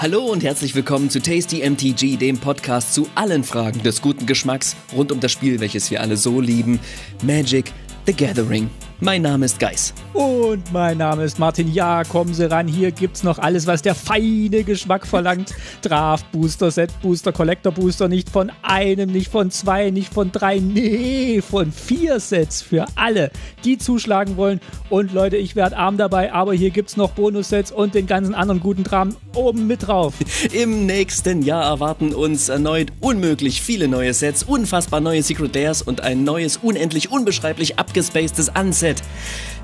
Hallo und herzlich willkommen zu Tasty MTG, dem Podcast zu allen Fragen des guten Geschmacks rund um das Spiel, welches wir alle so lieben, Magic The Gathering. Mein Name ist Geis. Und mein Name ist Martin. Ja, kommen Sie ran. Hier gibt's noch alles, was der feine Geschmack verlangt. Draft Booster, Set Booster, Collector Booster. Nicht von einem, nicht von zwei, nicht von drei. Nee, von vier Sets für alle, die zuschlagen wollen. Und Leute, ich werde arm dabei, aber hier gibt's noch Bonussets und den ganzen anderen guten Kram oben mit drauf. Im nächsten Jahr erwarten uns erneut unmöglich viele neue Sets, unfassbar neue Secret Dares und ein neues, unendlich, unbeschreiblich abgesetztes des Unset.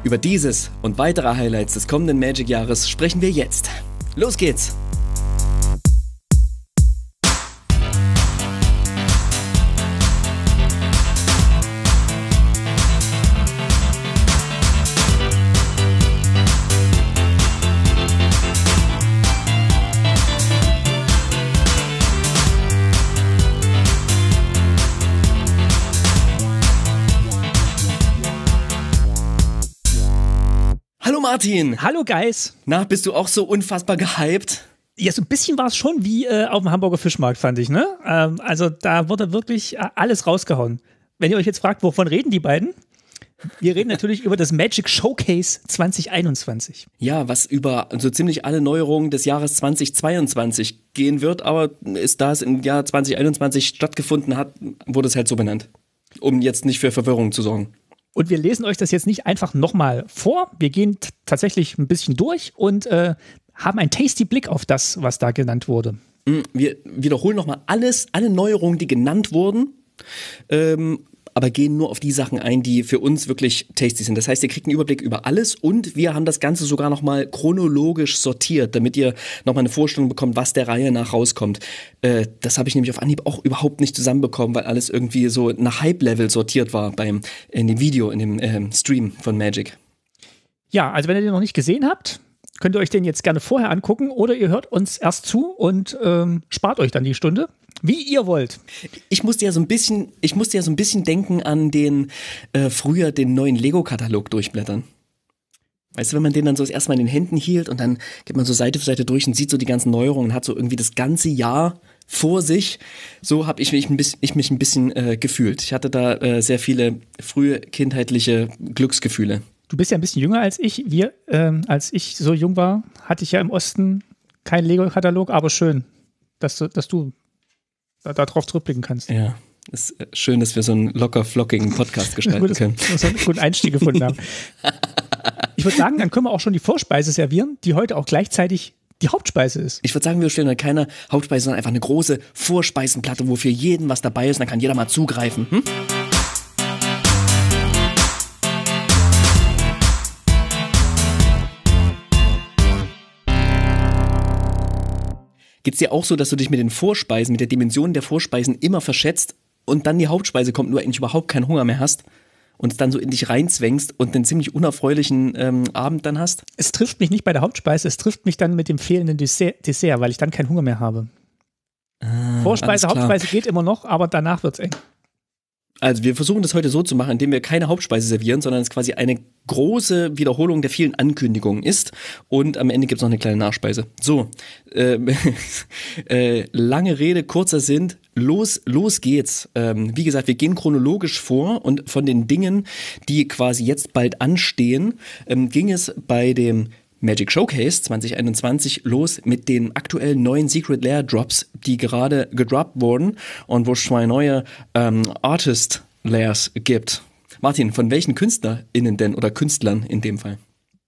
Über dieses und weitere Highlights des kommenden Magic-Jahres sprechen wir jetzt. Los geht's! Martin. Hallo Guys. Na, bist du auch so unfassbar gehypt? Ja, so ein bisschen war es schon wie äh, auf dem Hamburger Fischmarkt, fand ich, ne? Ähm, also da wurde wirklich äh, alles rausgehauen. Wenn ihr euch jetzt fragt, wovon reden die beiden? Wir reden natürlich über das Magic Showcase 2021. Ja, was über so ziemlich alle Neuerungen des Jahres 2022 gehen wird, aber ist, da es im Jahr 2021 stattgefunden hat, wurde es halt so benannt. Um jetzt nicht für Verwirrung zu sorgen. Und wir lesen euch das jetzt nicht einfach nochmal vor. Wir gehen tatsächlich ein bisschen durch und äh, haben einen tasty Blick auf das, was da genannt wurde. Mm, wir wiederholen nochmal alles, alle Neuerungen, die genannt wurden. Ähm, aber gehen nur auf die Sachen ein, die für uns wirklich tasty sind. Das heißt, ihr kriegt einen Überblick über alles und wir haben das Ganze sogar nochmal chronologisch sortiert, damit ihr nochmal eine Vorstellung bekommt, was der Reihe nach rauskommt. Äh, das habe ich nämlich auf Anhieb auch überhaupt nicht zusammenbekommen, weil alles irgendwie so nach Hype-Level sortiert war beim, in dem Video, in dem äh, Stream von Magic. Ja, also wenn ihr den noch nicht gesehen habt, könnt ihr euch den jetzt gerne vorher angucken oder ihr hört uns erst zu und ähm, spart euch dann die Stunde. Wie ihr wollt. Ich musste ja so ein bisschen, ich musste ja so ein bisschen denken an den äh, früher den neuen Lego-Katalog durchblättern. Weißt du, wenn man den dann so erstmal in den Händen hielt und dann geht man so Seite für Seite durch und sieht so die ganzen Neuerungen, und hat so irgendwie das ganze Jahr vor sich. So habe ich mich ein bisschen, ich mich ein bisschen äh, gefühlt. Ich hatte da äh, sehr viele frühe kindheitliche Glücksgefühle. Du bist ja ein bisschen jünger als ich. Wir, ähm, als ich so jung war, hatte ich ja im Osten keinen Lego-Katalog, aber schön, dass du, dass du darauf da zurückblicken kannst. Ja. Ist äh, schön, dass wir so einen locker flockigen Podcast gestalten Gut, können. Dass wir einen guten Einstieg gefunden haben. Ich würde sagen, dann können wir auch schon die Vorspeise servieren, die heute auch gleichzeitig die Hauptspeise ist. Ich würde sagen, wir stellen da keine Hauptspeise, sondern einfach eine große Vorspeisenplatte, wo für jeden was dabei ist. Dann kann jeder mal zugreifen. Hm? Geht es dir auch so, dass du dich mit den Vorspeisen, mit der Dimension der Vorspeisen immer verschätzt und dann die Hauptspeise kommt, nur eigentlich überhaupt keinen Hunger mehr hast? und dann so in dich reinzwängst und einen ziemlich unerfreulichen ähm, Abend dann hast? Es trifft mich nicht bei der Hauptspeise, es trifft mich dann mit dem fehlenden Dessert, Dessert weil ich dann keinen Hunger mehr habe. Ah, Vorspeise, Hauptspeise geht immer noch, aber danach wird es eng. Also wir versuchen das heute so zu machen, indem wir keine Hauptspeise servieren, sondern es quasi eine große Wiederholung der vielen Ankündigungen ist. Und am Ende gibt es noch eine kleine Nachspeise. So, äh, äh, lange Rede, kurzer Sinn, los, los geht's. Ähm, wie gesagt, wir gehen chronologisch vor und von den Dingen, die quasi jetzt bald anstehen, ähm, ging es bei dem Magic Showcase 2021 los mit den aktuellen neuen Secret Lair Drops, die gerade gedroppt wurden und wo es zwei neue ähm, Artist Layers gibt. Martin, von welchen KünstlerInnen denn oder Künstlern in dem Fall?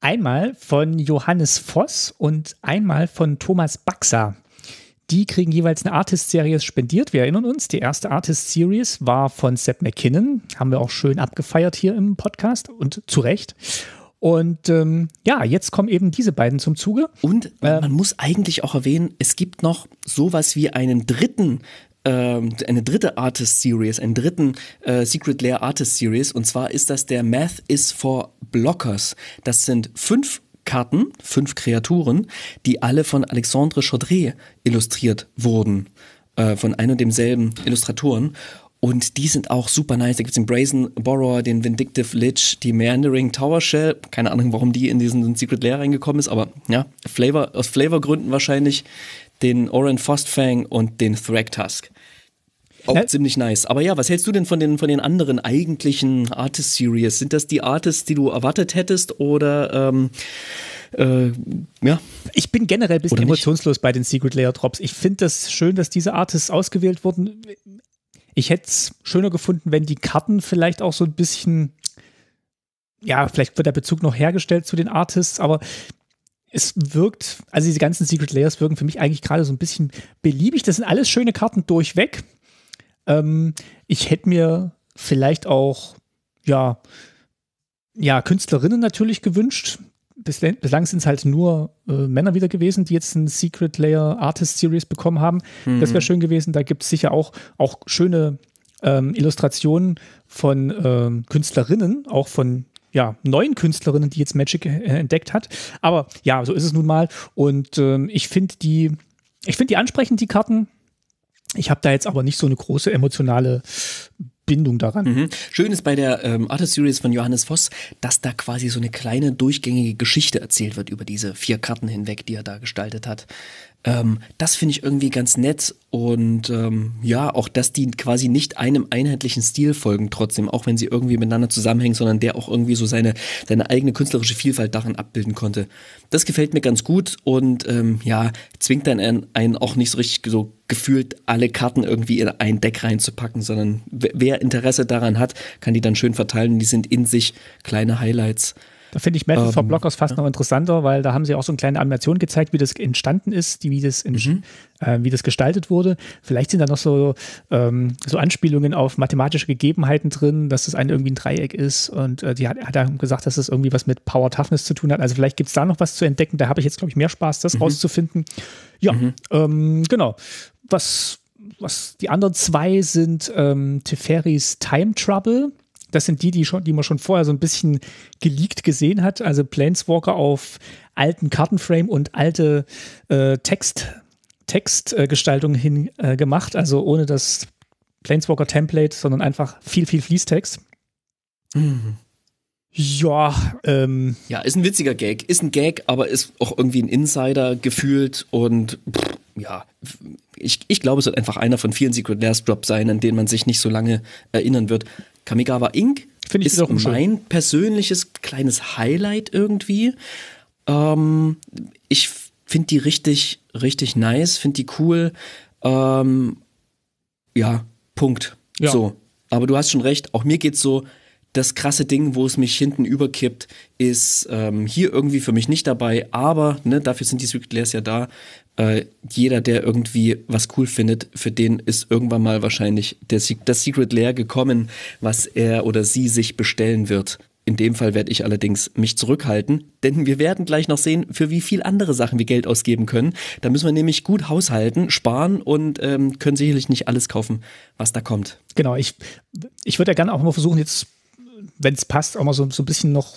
Einmal von Johannes Voss und einmal von Thomas Baxa. Die kriegen jeweils eine Artist-Series spendiert. Wir erinnern uns, die erste Artist-Series war von Seth McKinnon. Haben wir auch schön abgefeiert hier im Podcast und zu Recht. Und ähm, ja, jetzt kommen eben diese beiden zum Zuge. Und man ähm, muss eigentlich auch erwähnen, es gibt noch sowas wie einen dritten ähm, eine dritte Artist Series, einen dritten äh, Secret Lair Artist Series. Und zwar ist das der Math is for Blockers. Das sind fünf Karten, fünf Kreaturen, die alle von Alexandre Chaudret illustriert wurden, äh, von einem und demselben Illustratoren. Und die sind auch super nice. Da gibt es den Brazen Borrower, den Vindictive Lich, die Meandering Tower Shell. Keine Ahnung, warum die in diesen Secret Lair reingekommen ist, aber ja, Flavor, aus Flavorgründen wahrscheinlich. Den Oren Frostfang und den Thrag Tusk. Auch Hä? ziemlich nice. Aber ja, was hältst du denn von den, von den anderen eigentlichen Artist-Series? Sind das die Artists, die du erwartet hättest oder ähm, äh, ja? Ich bin generell ein bisschen emotionslos bei den Secret Layer Drops. Ich finde das schön, dass diese Artists ausgewählt wurden. Ich hätte es schöner gefunden, wenn die Karten vielleicht auch so ein bisschen, ja, vielleicht wird der Bezug noch hergestellt zu den Artists, aber es wirkt, also diese ganzen Secret Layers wirken für mich eigentlich gerade so ein bisschen beliebig. Das sind alles schöne Karten durchweg. Ähm, ich hätte mir vielleicht auch, ja, ja, Künstlerinnen natürlich gewünscht, bislang, bislang sind es halt nur äh, Männer wieder gewesen, die jetzt ein Secret Layer Artist Series bekommen haben. Mhm. Das wäre schön gewesen. Da gibt es sicher auch, auch schöne ähm, Illustrationen von ähm, Künstlerinnen, auch von ja, neuen Künstlerinnen, die jetzt Magic äh, entdeckt hat. Aber ja, so ist es nun mal. Und ähm, ich finde die, ich finde die ansprechend, die Karten. Ich habe da jetzt aber nicht so eine große emotionale Bindung daran. Mhm. Schön ist bei der ähm, Artist Series von Johannes Voss, dass da quasi so eine kleine durchgängige Geschichte erzählt wird über diese vier Karten hinweg, die er da gestaltet hat. Ähm, das finde ich irgendwie ganz nett und ähm, ja, auch, dass die quasi nicht einem einheitlichen Stil folgen trotzdem, auch wenn sie irgendwie miteinander zusammenhängen, sondern der auch irgendwie so seine, seine eigene künstlerische Vielfalt darin abbilden konnte. Das gefällt mir ganz gut und ähm, ja, zwingt dann einen, einen auch nicht so richtig so gefühlt alle Karten irgendwie in ein Deck reinzupacken, sondern wer Interesse daran hat, kann die dann schön verteilen. Die sind in sich kleine Highlights. Da finde ich Metal ähm, for Blockers fast ja. noch interessanter, weil da haben sie auch so eine kleine Animation gezeigt, wie das entstanden ist, die, wie, das in, mhm. äh, wie das gestaltet wurde. Vielleicht sind da noch so, ähm, so Anspielungen auf mathematische Gegebenheiten drin, dass das eine irgendwie ein Dreieck ist und äh, die hat, hat gesagt, dass das irgendwie was mit Power Toughness zu tun hat. Also vielleicht gibt es da noch was zu entdecken. Da habe ich jetzt, glaube ich, mehr Spaß, das mhm. rauszufinden. Ja, mhm. ähm, genau. Was, was die anderen zwei sind ähm, Teferis Time Trouble das sind die, die, schon, die man schon vorher so ein bisschen geleakt gesehen hat. Also Planeswalker auf alten Kartenframe und alte äh, Text, Textgestaltung äh, hin äh, gemacht. Also ohne das Planeswalker-Template, sondern einfach viel, viel Fließtext. Mhm. Ja, ähm. Ja, ist ein witziger Gag. Ist ein Gag, aber ist auch irgendwie ein Insider gefühlt und pff, ja, ich, ich glaube, es wird einfach einer von vielen Secret Lairs Drops sein, an denen man sich nicht so lange erinnern wird. Kamigawa Inc. Finde ich ist wiederum mein persönliches kleines Highlight irgendwie. Ähm, ich finde die richtig, richtig nice, finde die cool. Ähm, ja, Punkt. Ja. So. Aber du hast schon recht, auch mir geht es so, das krasse Ding, wo es mich hinten überkippt, ist ähm, hier irgendwie für mich nicht dabei, aber ne, dafür sind die Secret Layers ja da äh, jeder, der irgendwie was cool findet, für den ist irgendwann mal wahrscheinlich der, das Secret Lair gekommen, was er oder sie sich bestellen wird. In dem Fall werde ich allerdings mich zurückhalten, denn wir werden gleich noch sehen, für wie viel andere Sachen wir Geld ausgeben können. Da müssen wir nämlich gut haushalten, sparen und ähm, können sicherlich nicht alles kaufen, was da kommt. Genau, ich, ich würde ja gerne auch mal versuchen, jetzt, wenn es passt, auch mal so, so ein bisschen noch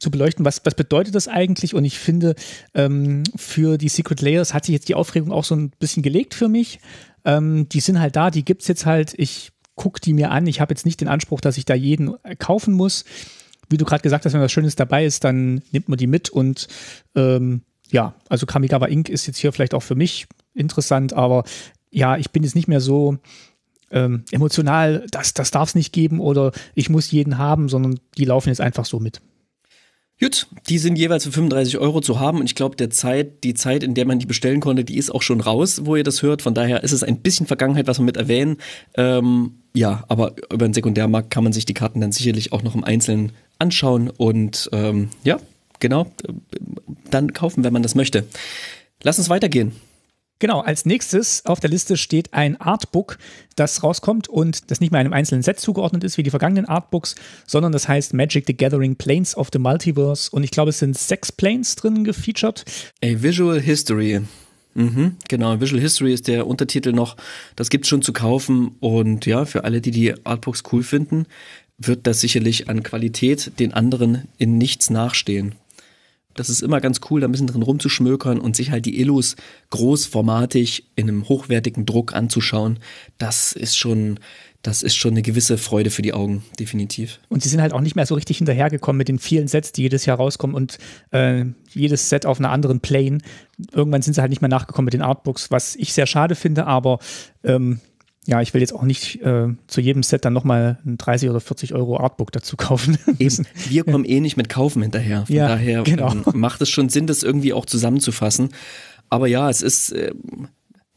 zu beleuchten, was, was bedeutet das eigentlich? Und ich finde, ähm, für die Secret Layers hat sich jetzt die Aufregung auch so ein bisschen gelegt für mich. Ähm, die sind halt da, die gibt es jetzt halt. Ich gucke die mir an. Ich habe jetzt nicht den Anspruch, dass ich da jeden äh, kaufen muss. Wie du gerade gesagt hast, wenn was Schönes dabei ist, dann nimmt man die mit. Und ähm, ja, also Kamigawa Inc. ist jetzt hier vielleicht auch für mich interessant, aber ja, ich bin jetzt nicht mehr so ähm, emotional, das, das darf es nicht geben oder ich muss jeden haben, sondern die laufen jetzt einfach so mit. Gut, die sind jeweils für 35 Euro zu haben und ich glaube, der Zeit, die Zeit, in der man die bestellen konnte, die ist auch schon raus, wo ihr das hört. Von daher ist es ein bisschen Vergangenheit, was wir mit erwähnen. Ähm, ja, aber über den Sekundärmarkt kann man sich die Karten dann sicherlich auch noch im Einzelnen anschauen und ähm, ja, genau, dann kaufen, wenn man das möchte. Lass uns weitergehen. Genau, als nächstes auf der Liste steht ein Artbook, das rauskommt und das nicht mehr einem einzelnen Set zugeordnet ist wie die vergangenen Artbooks, sondern das heißt Magic the Gathering Planes of the Multiverse und ich glaube, es sind sechs Planes drin gefeatured. A Visual History. Mhm, genau, Visual History ist der Untertitel noch. Das gibt es schon zu kaufen und ja, für alle, die die Artbooks cool finden, wird das sicherlich an Qualität den anderen in nichts nachstehen. Das ist immer ganz cool, da ein bisschen drin rumzuschmökern und sich halt die Illus großformatig in einem hochwertigen Druck anzuschauen. Das ist schon, das ist schon eine gewisse Freude für die Augen, definitiv. Und sie sind halt auch nicht mehr so richtig hinterhergekommen mit den vielen Sets, die jedes Jahr rauskommen und äh, jedes Set auf einer anderen Plane. Irgendwann sind sie halt nicht mehr nachgekommen mit den Artbooks, was ich sehr schade finde, aber ähm, ja, ich will jetzt auch nicht äh, zu jedem Set dann nochmal ein 30 oder 40 Euro Artbook dazu kaufen. Eben, wir kommen ja. eh nicht mit Kaufen hinterher. Von ja, daher ähm, genau. ähm, macht es schon Sinn, das irgendwie auch zusammenzufassen. Aber ja, es ist äh,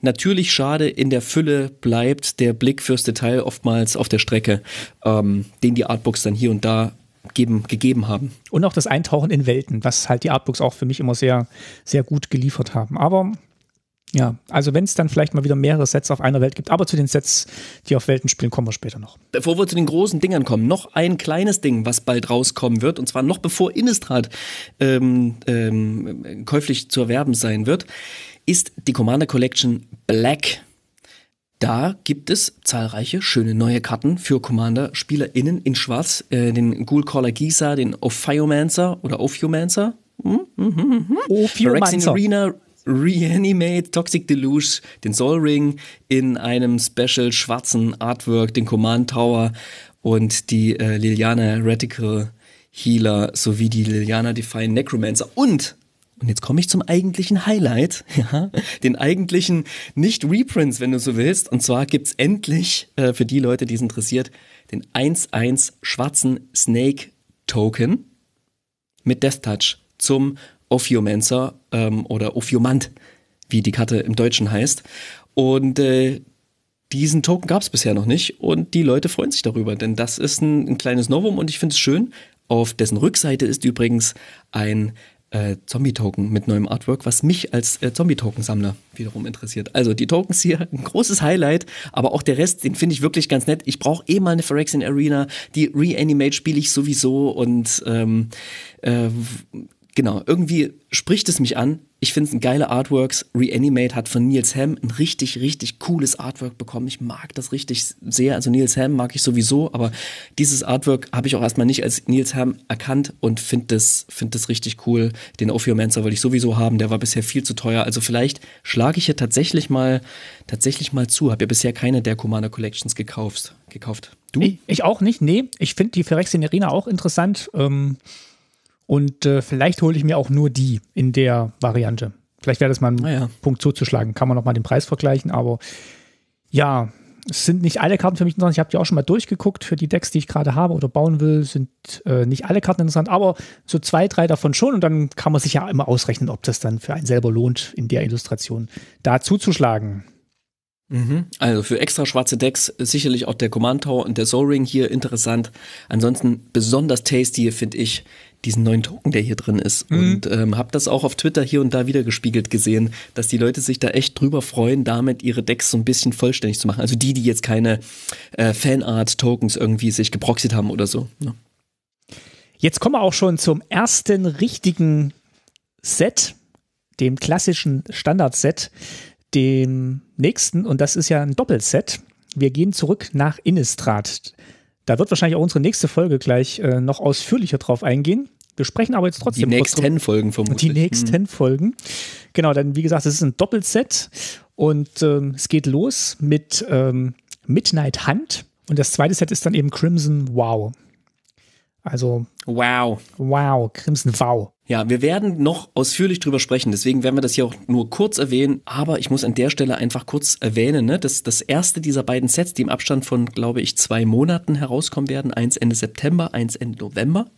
natürlich schade, in der Fülle bleibt der Blick fürs Detail oftmals auf der Strecke, ähm, den die Artbooks dann hier und da geben, gegeben haben. Und auch das Eintauchen in Welten, was halt die Artbooks auch für mich immer sehr, sehr gut geliefert haben. Aber ja, also wenn es dann vielleicht mal wieder mehrere Sets auf einer Welt gibt, aber zu den Sets, die auf Welten spielen, kommen wir später noch. Bevor wir zu den großen Dingern kommen, noch ein kleines Ding, was bald rauskommen wird, und zwar noch bevor Innistrad ähm, ähm, käuflich zu erwerben sein wird, ist die Commander Collection Black. Da gibt es zahlreiche schöne neue Karten für Commander-SpielerInnen in Schwarz. Äh, den Caller Gisa, den Ophiomancer oder Ophiomancer. Hm? Mhm, mhm. mhm. Ophiomancer. Reanimate, Toxic Deluge, den Soul Ring in einem Special schwarzen Artwork, den Command Tower und die äh, Liliana Radical Healer sowie die Liliana Define Necromancer und und jetzt komme ich zum eigentlichen Highlight, ja, den eigentlichen Nicht-Reprints, wenn du so willst. Und zwar gibt es endlich, äh, für die Leute, die es interessiert, den 1-1 schwarzen Snake Token mit Death Touch zum Ophiomancer ähm, oder Ophiomant, wie die Karte im Deutschen heißt. Und äh, diesen Token gab es bisher noch nicht und die Leute freuen sich darüber, denn das ist ein, ein kleines Novum und ich finde es schön. Auf dessen Rückseite ist übrigens ein äh, Zombie-Token mit neuem Artwork, was mich als äh, Zombie-Token-Sammler wiederum interessiert. Also die Tokens hier, ein großes Highlight, aber auch der Rest, den finde ich wirklich ganz nett. Ich brauche eh mal eine Phyrexian Arena, die Reanimate spiele ich sowieso und ähm, äh, Genau, irgendwie spricht es mich an. Ich finde es ein geiler Artworks. Reanimate hat von Niels Hamm ein richtig, richtig cooles Artwork bekommen. Ich mag das richtig sehr. Also Niels Hamm mag ich sowieso, aber dieses Artwork habe ich auch erstmal nicht als Niels Hamm erkannt und finde das, find das richtig cool. Den Ophiomancer wollte ich sowieso haben, der war bisher viel zu teuer. Also vielleicht schlage ich hier tatsächlich mal, tatsächlich mal zu. Habe ja bisher keine der Commander Collections gekauft. gekauft. Du? Ich, ich auch nicht, nee. Ich finde die Phyrexinerina auch interessant. Ähm und äh, vielleicht hole ich mir auch nur die in der Variante. Vielleicht wäre das mal ein ah, ja. Punkt zuzuschlagen. Kann man nochmal den Preis vergleichen, aber ja, es sind nicht alle Karten für mich interessant. Ich habe die auch schon mal durchgeguckt für die Decks, die ich gerade habe oder bauen will. Sind äh, nicht alle Karten interessant, aber so zwei, drei davon schon. Und dann kann man sich ja immer ausrechnen, ob das dann für einen selber lohnt, in der Illustration da zuzuschlagen. Mhm. Also für extra schwarze Decks sicherlich auch der Command Tower und der Soul Ring hier interessant. Ansonsten besonders tasty finde ich diesen neuen Token, der hier drin ist. Mhm. Und ähm, habe das auch auf Twitter hier und da wieder gespiegelt gesehen, dass die Leute sich da echt drüber freuen, damit ihre Decks so ein bisschen vollständig zu machen. Also die, die jetzt keine äh, Fanart-Tokens irgendwie sich geproxied haben oder so. Ne? Jetzt kommen wir auch schon zum ersten richtigen Set, dem klassischen Standard-Set dem nächsten und das ist ja ein Doppelset. Wir gehen zurück nach Innistrad. Da wird wahrscheinlich auch unsere nächste Folge gleich äh, noch ausführlicher drauf eingehen. Wir sprechen aber jetzt trotzdem. Die nächsten Folgen vermutlich. Die mhm. nächsten hm. Folgen. Genau, denn wie gesagt, es ist ein Doppelset und ähm, es geht los mit ähm, Midnight Hunt und das zweite Set ist dann eben Crimson Wow. Also. Wow. Wow, Crimson Wow. Ja, wir werden noch ausführlich drüber sprechen, deswegen werden wir das hier auch nur kurz erwähnen, aber ich muss an der Stelle einfach kurz erwähnen, ne, dass das erste dieser beiden Sets, die im Abstand von, glaube ich, zwei Monaten herauskommen werden, eins Ende September, eins Ende November.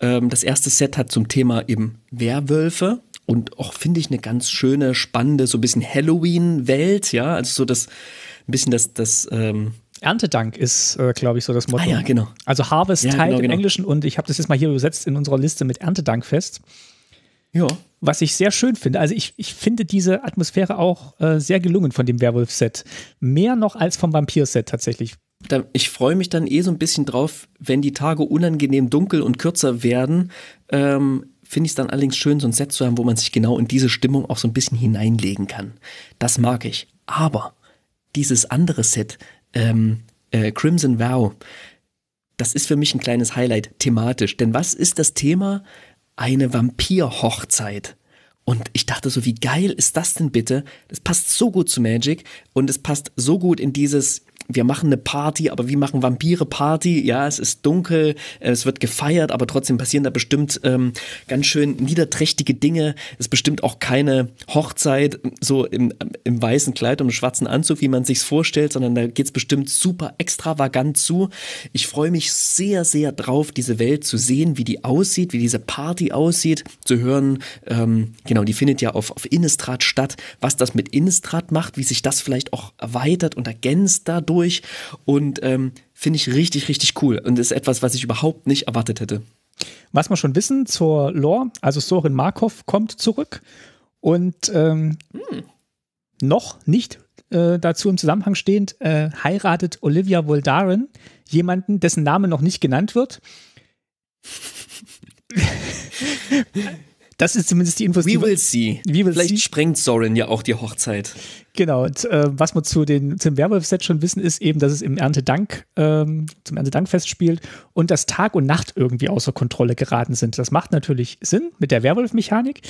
Ähm, das erste Set hat zum Thema eben Werwölfe und auch, finde ich, eine ganz schöne, spannende, so ein bisschen Halloween-Welt, ja, also so das, ein bisschen das, das, ähm, Erntedank ist, äh, glaube ich, so das ah Motto. Ah, ja, genau. Also Harvest ja, Tide genau, genau. im Englischen und ich habe das jetzt mal hier übersetzt in unserer Liste mit Erntedankfest. Ja. Was ich sehr schön finde. Also ich, ich finde diese Atmosphäre auch äh, sehr gelungen von dem Werwolf-Set. Mehr noch als vom Vampir-Set tatsächlich. Ich freue mich dann eh so ein bisschen drauf, wenn die Tage unangenehm dunkel und kürzer werden. Ähm, finde ich es dann allerdings schön, so ein Set zu haben, wo man sich genau in diese Stimmung auch so ein bisschen hineinlegen kann. Das mag ich. Aber dieses andere Set ähm, äh, Crimson Vow, das ist für mich ein kleines Highlight thematisch. Denn was ist das Thema? Eine Vampir-Hochzeit. Und ich dachte so, wie geil ist das denn bitte? Das passt so gut zu Magic und es passt so gut in dieses, wir machen eine Party, aber wie machen Vampire Party? Ja, es ist dunkel, es wird gefeiert, aber trotzdem passieren da bestimmt ähm, ganz schön niederträchtige Dinge. Es ist bestimmt auch keine Hochzeit so im, im weißen Kleid und im schwarzen Anzug, wie man sich's vorstellt, sondern da geht es bestimmt super extravagant zu. Ich freue mich sehr, sehr drauf, diese Welt zu sehen, wie die aussieht, wie diese Party aussieht, zu hören. Ähm, genau, die findet ja auf, auf Innistrad statt. Was das mit Innistrad macht, wie sich das vielleicht auch erweitert und ergänzt dadurch durch und ähm, finde ich richtig, richtig cool und ist etwas, was ich überhaupt nicht erwartet hätte. Was wir schon wissen zur Lore, also Sorin Markov kommt zurück und ähm, hm. noch nicht äh, dazu im Zusammenhang stehend äh, heiratet Olivia Voldaren jemanden, dessen Name noch nicht genannt wird. Das ist zumindest die Infos. We die will see. We will Vielleicht see. sprengt Soren ja auch die Hochzeit. Genau. Und, äh, was wir zu den, zum Werwolf-Set schon wissen, ist eben, dass es im Erntedank, ähm, zum Erntedankfest spielt und dass Tag und Nacht irgendwie außer Kontrolle geraten sind. Das macht natürlich Sinn mit der Werwolf-Mechanik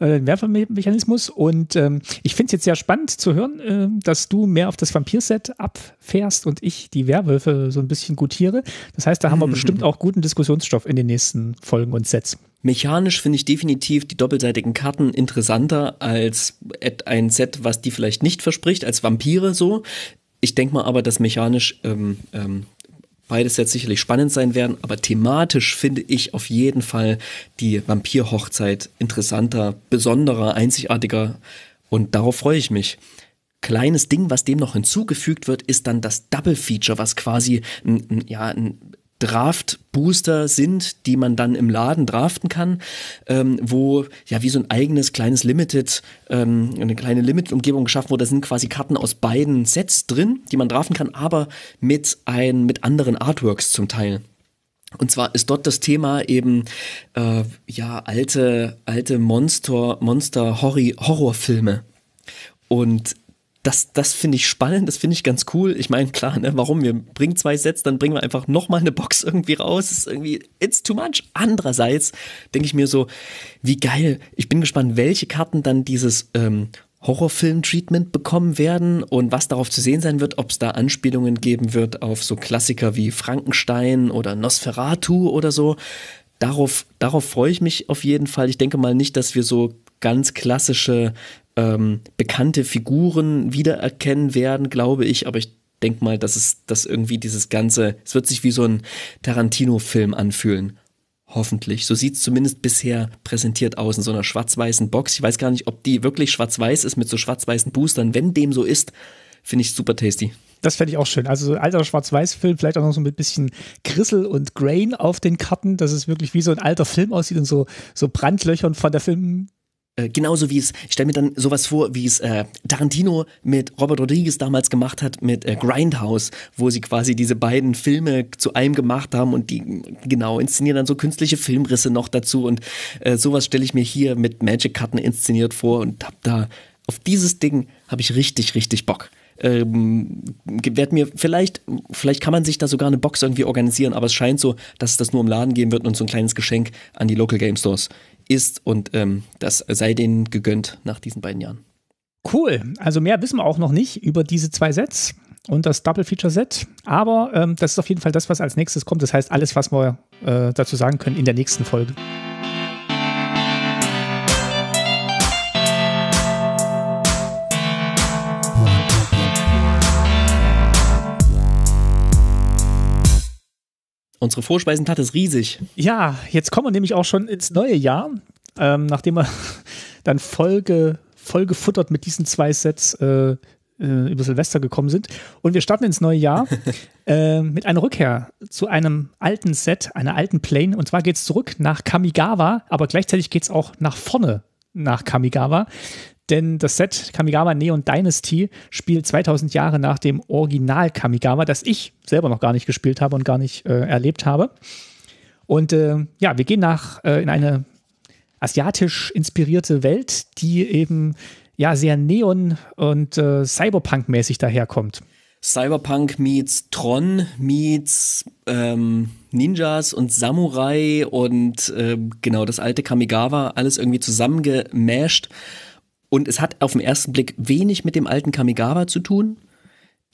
äh, Werwolf-Mechanismus. Und ähm, ich finde es jetzt sehr spannend zu hören, äh, dass du mehr auf das Vampir-Set abfährst und ich die Werwölfe so ein bisschen gutiere. Das heißt, da haben wir mhm. bestimmt auch guten Diskussionsstoff in den nächsten Folgen und Sets. Mechanisch finde ich definitiv die doppelseitigen Karten interessanter als ein Set, was die vielleicht nicht verspricht, als Vampire so. Ich denke mal aber, dass mechanisch ähm, ähm, beides jetzt sicherlich spannend sein werden, aber thematisch finde ich auf jeden Fall die Vampirhochzeit interessanter, besonderer, einzigartiger und darauf freue ich mich. Kleines Ding, was dem noch hinzugefügt wird, ist dann das Double Feature, was quasi ein, ein ja, ein Draft-Booster sind, die man dann im Laden draften kann, ähm, wo ja wie so ein eigenes kleines Limited, ähm, eine kleine Limit-Umgebung geschaffen wurde. Da sind quasi Karten aus beiden Sets drin, die man draften kann, aber mit, ein, mit anderen Artworks zum Teil. Und zwar ist dort das Thema eben äh, ja alte alte Monster Monster Horrorfilme und das, das finde ich spannend, das finde ich ganz cool. Ich meine, klar, ne, warum? Wir bringen zwei Sets, dann bringen wir einfach nochmal eine Box irgendwie raus. ist irgendwie, it's too much. Andererseits denke ich mir so, wie geil. Ich bin gespannt, welche Karten dann dieses ähm, Horrorfilm-Treatment bekommen werden und was darauf zu sehen sein wird, ob es da Anspielungen geben wird auf so Klassiker wie Frankenstein oder Nosferatu oder so. Darauf, darauf freue ich mich auf jeden Fall. Ich denke mal nicht, dass wir so ganz klassische ähm, bekannte Figuren wiedererkennen werden, glaube ich, aber ich denke mal, dass es dass irgendwie dieses Ganze, es wird sich wie so ein Tarantino-Film anfühlen. Hoffentlich. So sieht es zumindest bisher präsentiert aus in so einer schwarz-weißen Box. Ich weiß gar nicht, ob die wirklich schwarz-weiß ist mit so schwarz-weißen Boostern. Wenn dem so ist, finde ich super tasty. Das fände ich auch schön. Also so alter Schwarz-Weiß-Film, vielleicht auch noch so mit bisschen Grissel und Grain auf den Karten, dass es wirklich wie so ein alter Film aussieht und so, so Brandlöchern von der Film, äh, genauso wie es, ich stelle mir dann sowas vor, wie es äh, Tarantino mit Robert Rodriguez damals gemacht hat mit äh, Grindhouse, wo sie quasi diese beiden Filme zu einem gemacht haben und die genau inszenieren dann so künstliche Filmrisse noch dazu und äh, sowas stelle ich mir hier mit Magic-Karten inszeniert vor und hab da auf dieses Ding habe ich richtig, richtig Bock. Ähm, werd mir vielleicht, vielleicht kann man sich da sogar eine Box irgendwie organisieren, aber es scheint so, dass es das nur im Laden geben wird und so ein kleines Geschenk an die Local Game Stores ist und ähm, das sei denen gegönnt nach diesen beiden Jahren. Cool, also mehr wissen wir auch noch nicht über diese zwei Sets und das Double Feature Set, aber ähm, das ist auf jeden Fall das, was als nächstes kommt. Das heißt, alles, was wir äh, dazu sagen können in der nächsten Folge. Unsere Vorspeisentat ist riesig. Ja, jetzt kommen wir nämlich auch schon ins neue Jahr, ähm, nachdem wir dann voll gefuttert mit diesen zwei Sets äh, äh, über Silvester gekommen sind. Und wir starten ins neue Jahr äh, mit einer Rückkehr zu einem alten Set, einer alten Plane. Und zwar geht es zurück nach Kamigawa, aber gleichzeitig geht es auch nach vorne nach Kamigawa denn das Set Kamigawa Neon Dynasty spielt 2000 Jahre nach dem Original Kamigawa, das ich selber noch gar nicht gespielt habe und gar nicht äh, erlebt habe. Und äh, ja, wir gehen nach äh, in eine asiatisch inspirierte Welt, die eben ja sehr neon und äh, Cyberpunk-mäßig daherkommt. Cyberpunk meets Tron meets ähm, Ninjas und Samurai und äh, genau das alte Kamigawa, alles irgendwie zusammengemasht. Und es hat auf den ersten Blick wenig mit dem alten Kamigawa zu tun.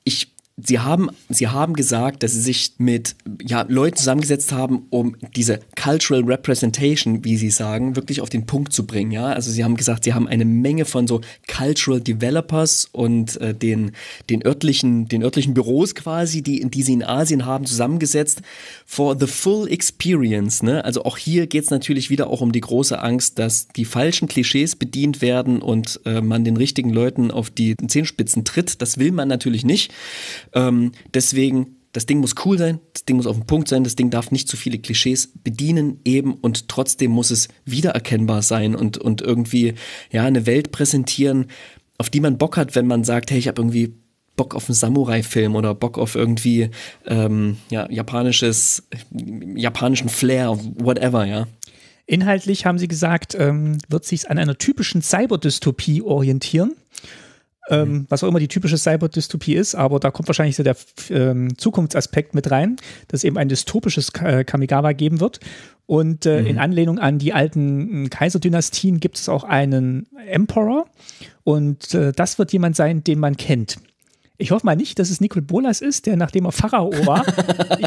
Ich Sie haben, sie haben gesagt, dass sie sich mit ja, Leuten zusammengesetzt haben, um diese Cultural Representation, wie sie sagen, wirklich auf den Punkt zu bringen. Ja? Also sie haben gesagt, sie haben eine Menge von so Cultural Developers und äh, den, den, örtlichen, den örtlichen Büros quasi, die, die sie in Asien haben, zusammengesetzt for the full experience. Ne? Also auch hier geht es natürlich wieder auch um die große Angst, dass die falschen Klischees bedient werden und äh, man den richtigen Leuten auf die Zehenspitzen tritt. Das will man natürlich nicht. Ähm, deswegen, das Ding muss cool sein, das Ding muss auf den Punkt sein, das Ding darf nicht zu viele Klischees bedienen eben und trotzdem muss es wiedererkennbar sein und, und irgendwie ja, eine Welt präsentieren, auf die man Bock hat, wenn man sagt, hey, ich habe irgendwie Bock auf einen Samurai-Film oder Bock auf irgendwie ähm, ja, japanisches, japanischen Flair, whatever, ja. Inhaltlich haben sie gesagt, ähm, wird sich an einer typischen Cyberdystopie orientieren ähm, was auch immer die typische Cyber-Dystopie ist, aber da kommt wahrscheinlich so der ähm, Zukunftsaspekt mit rein, dass es eben ein dystopisches äh, Kamigawa geben wird. Und äh, mhm. in Anlehnung an die alten äh, Kaiserdynastien gibt es auch einen Emperor und äh, das wird jemand sein, den man kennt. Ich hoffe mal nicht, dass es Nicol Bolas ist, der nachdem er Pharao war,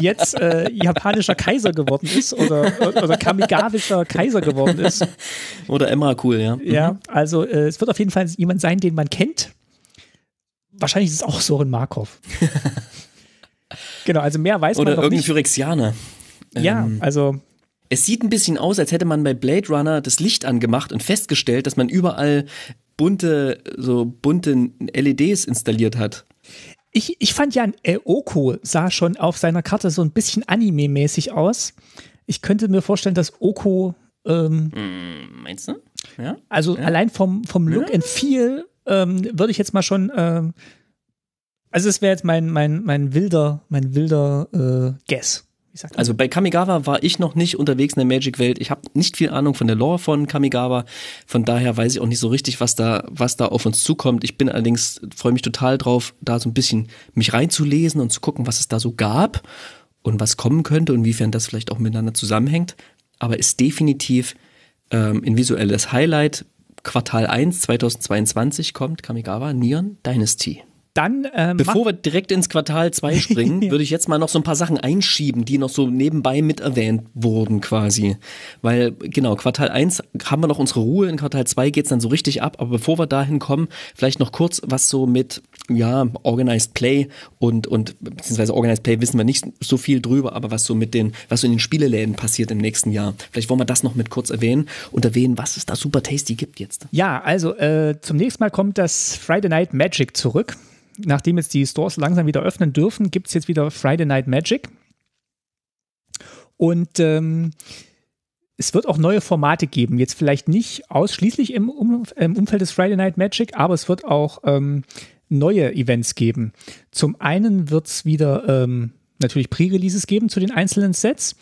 jetzt äh, japanischer Kaiser geworden ist oder, äh, oder kamigawischer Kaiser geworden ist. Oder Emrakul, ja. Ja, mhm. also äh, es wird auf jeden Fall jemand sein, den man kennt wahrscheinlich ist es auch Soren Markov. genau, also mehr weiß Oder man noch nicht. Oder irgendein Phyrexianer. Ja, ähm, also. Es sieht ein bisschen aus, als hätte man bei Blade Runner das Licht angemacht und festgestellt, dass man überall bunte, so bunte LEDs installiert hat. Ich, ich fand ja, Oko sah schon auf seiner Karte so ein bisschen anime-mäßig aus. Ich könnte mir vorstellen, dass Oko. Ähm, hm, meinst du? Ja? Also ja. allein vom, vom Look ja. and Feel ähm, würde ich jetzt mal schon. Ähm, also, es wäre jetzt mein, mein, mein wilder, mein wilder äh, Guess. Also bei Kamigawa war ich noch nicht unterwegs in der Magic-Welt. Ich habe nicht viel Ahnung von der Lore von Kamigawa. Von daher weiß ich auch nicht so richtig, was da, was da auf uns zukommt. Ich bin allerdings, freue mich total drauf, da so ein bisschen mich reinzulesen und zu gucken, was es da so gab und was kommen könnte und inwiefern das vielleicht auch miteinander zusammenhängt. Aber ist definitiv ähm, ein visuelles Highlight Quartal 1 2022 kommt Kamigawa Nieren Dynasty. Dann, äh, Bevor wir direkt ins Quartal 2 springen, würde ich jetzt mal noch so ein paar Sachen einschieben, die noch so nebenbei mit erwähnt wurden quasi. Weil genau, Quartal 1 haben wir noch unsere Ruhe, in Quartal 2 geht es dann so richtig ab. Aber bevor wir dahin kommen, vielleicht noch kurz was so mit ja, Organized Play und, und beziehungsweise Organized Play wissen wir nicht so viel drüber, aber was so mit den, was so in den Spieleläden passiert im nächsten Jahr. Vielleicht wollen wir das noch mit kurz erwähnen und erwähnen, was es da super tasty gibt jetzt. Ja, also äh, zum Mal kommt das Friday Night Magic zurück nachdem jetzt die Stores langsam wieder öffnen dürfen, gibt es jetzt wieder Friday Night Magic. Und ähm, es wird auch neue Formate geben. Jetzt vielleicht nicht ausschließlich im, um im Umfeld des Friday Night Magic, aber es wird auch ähm, neue Events geben. Zum einen wird es wieder ähm, natürlich Pre-Releases geben zu den einzelnen Sets.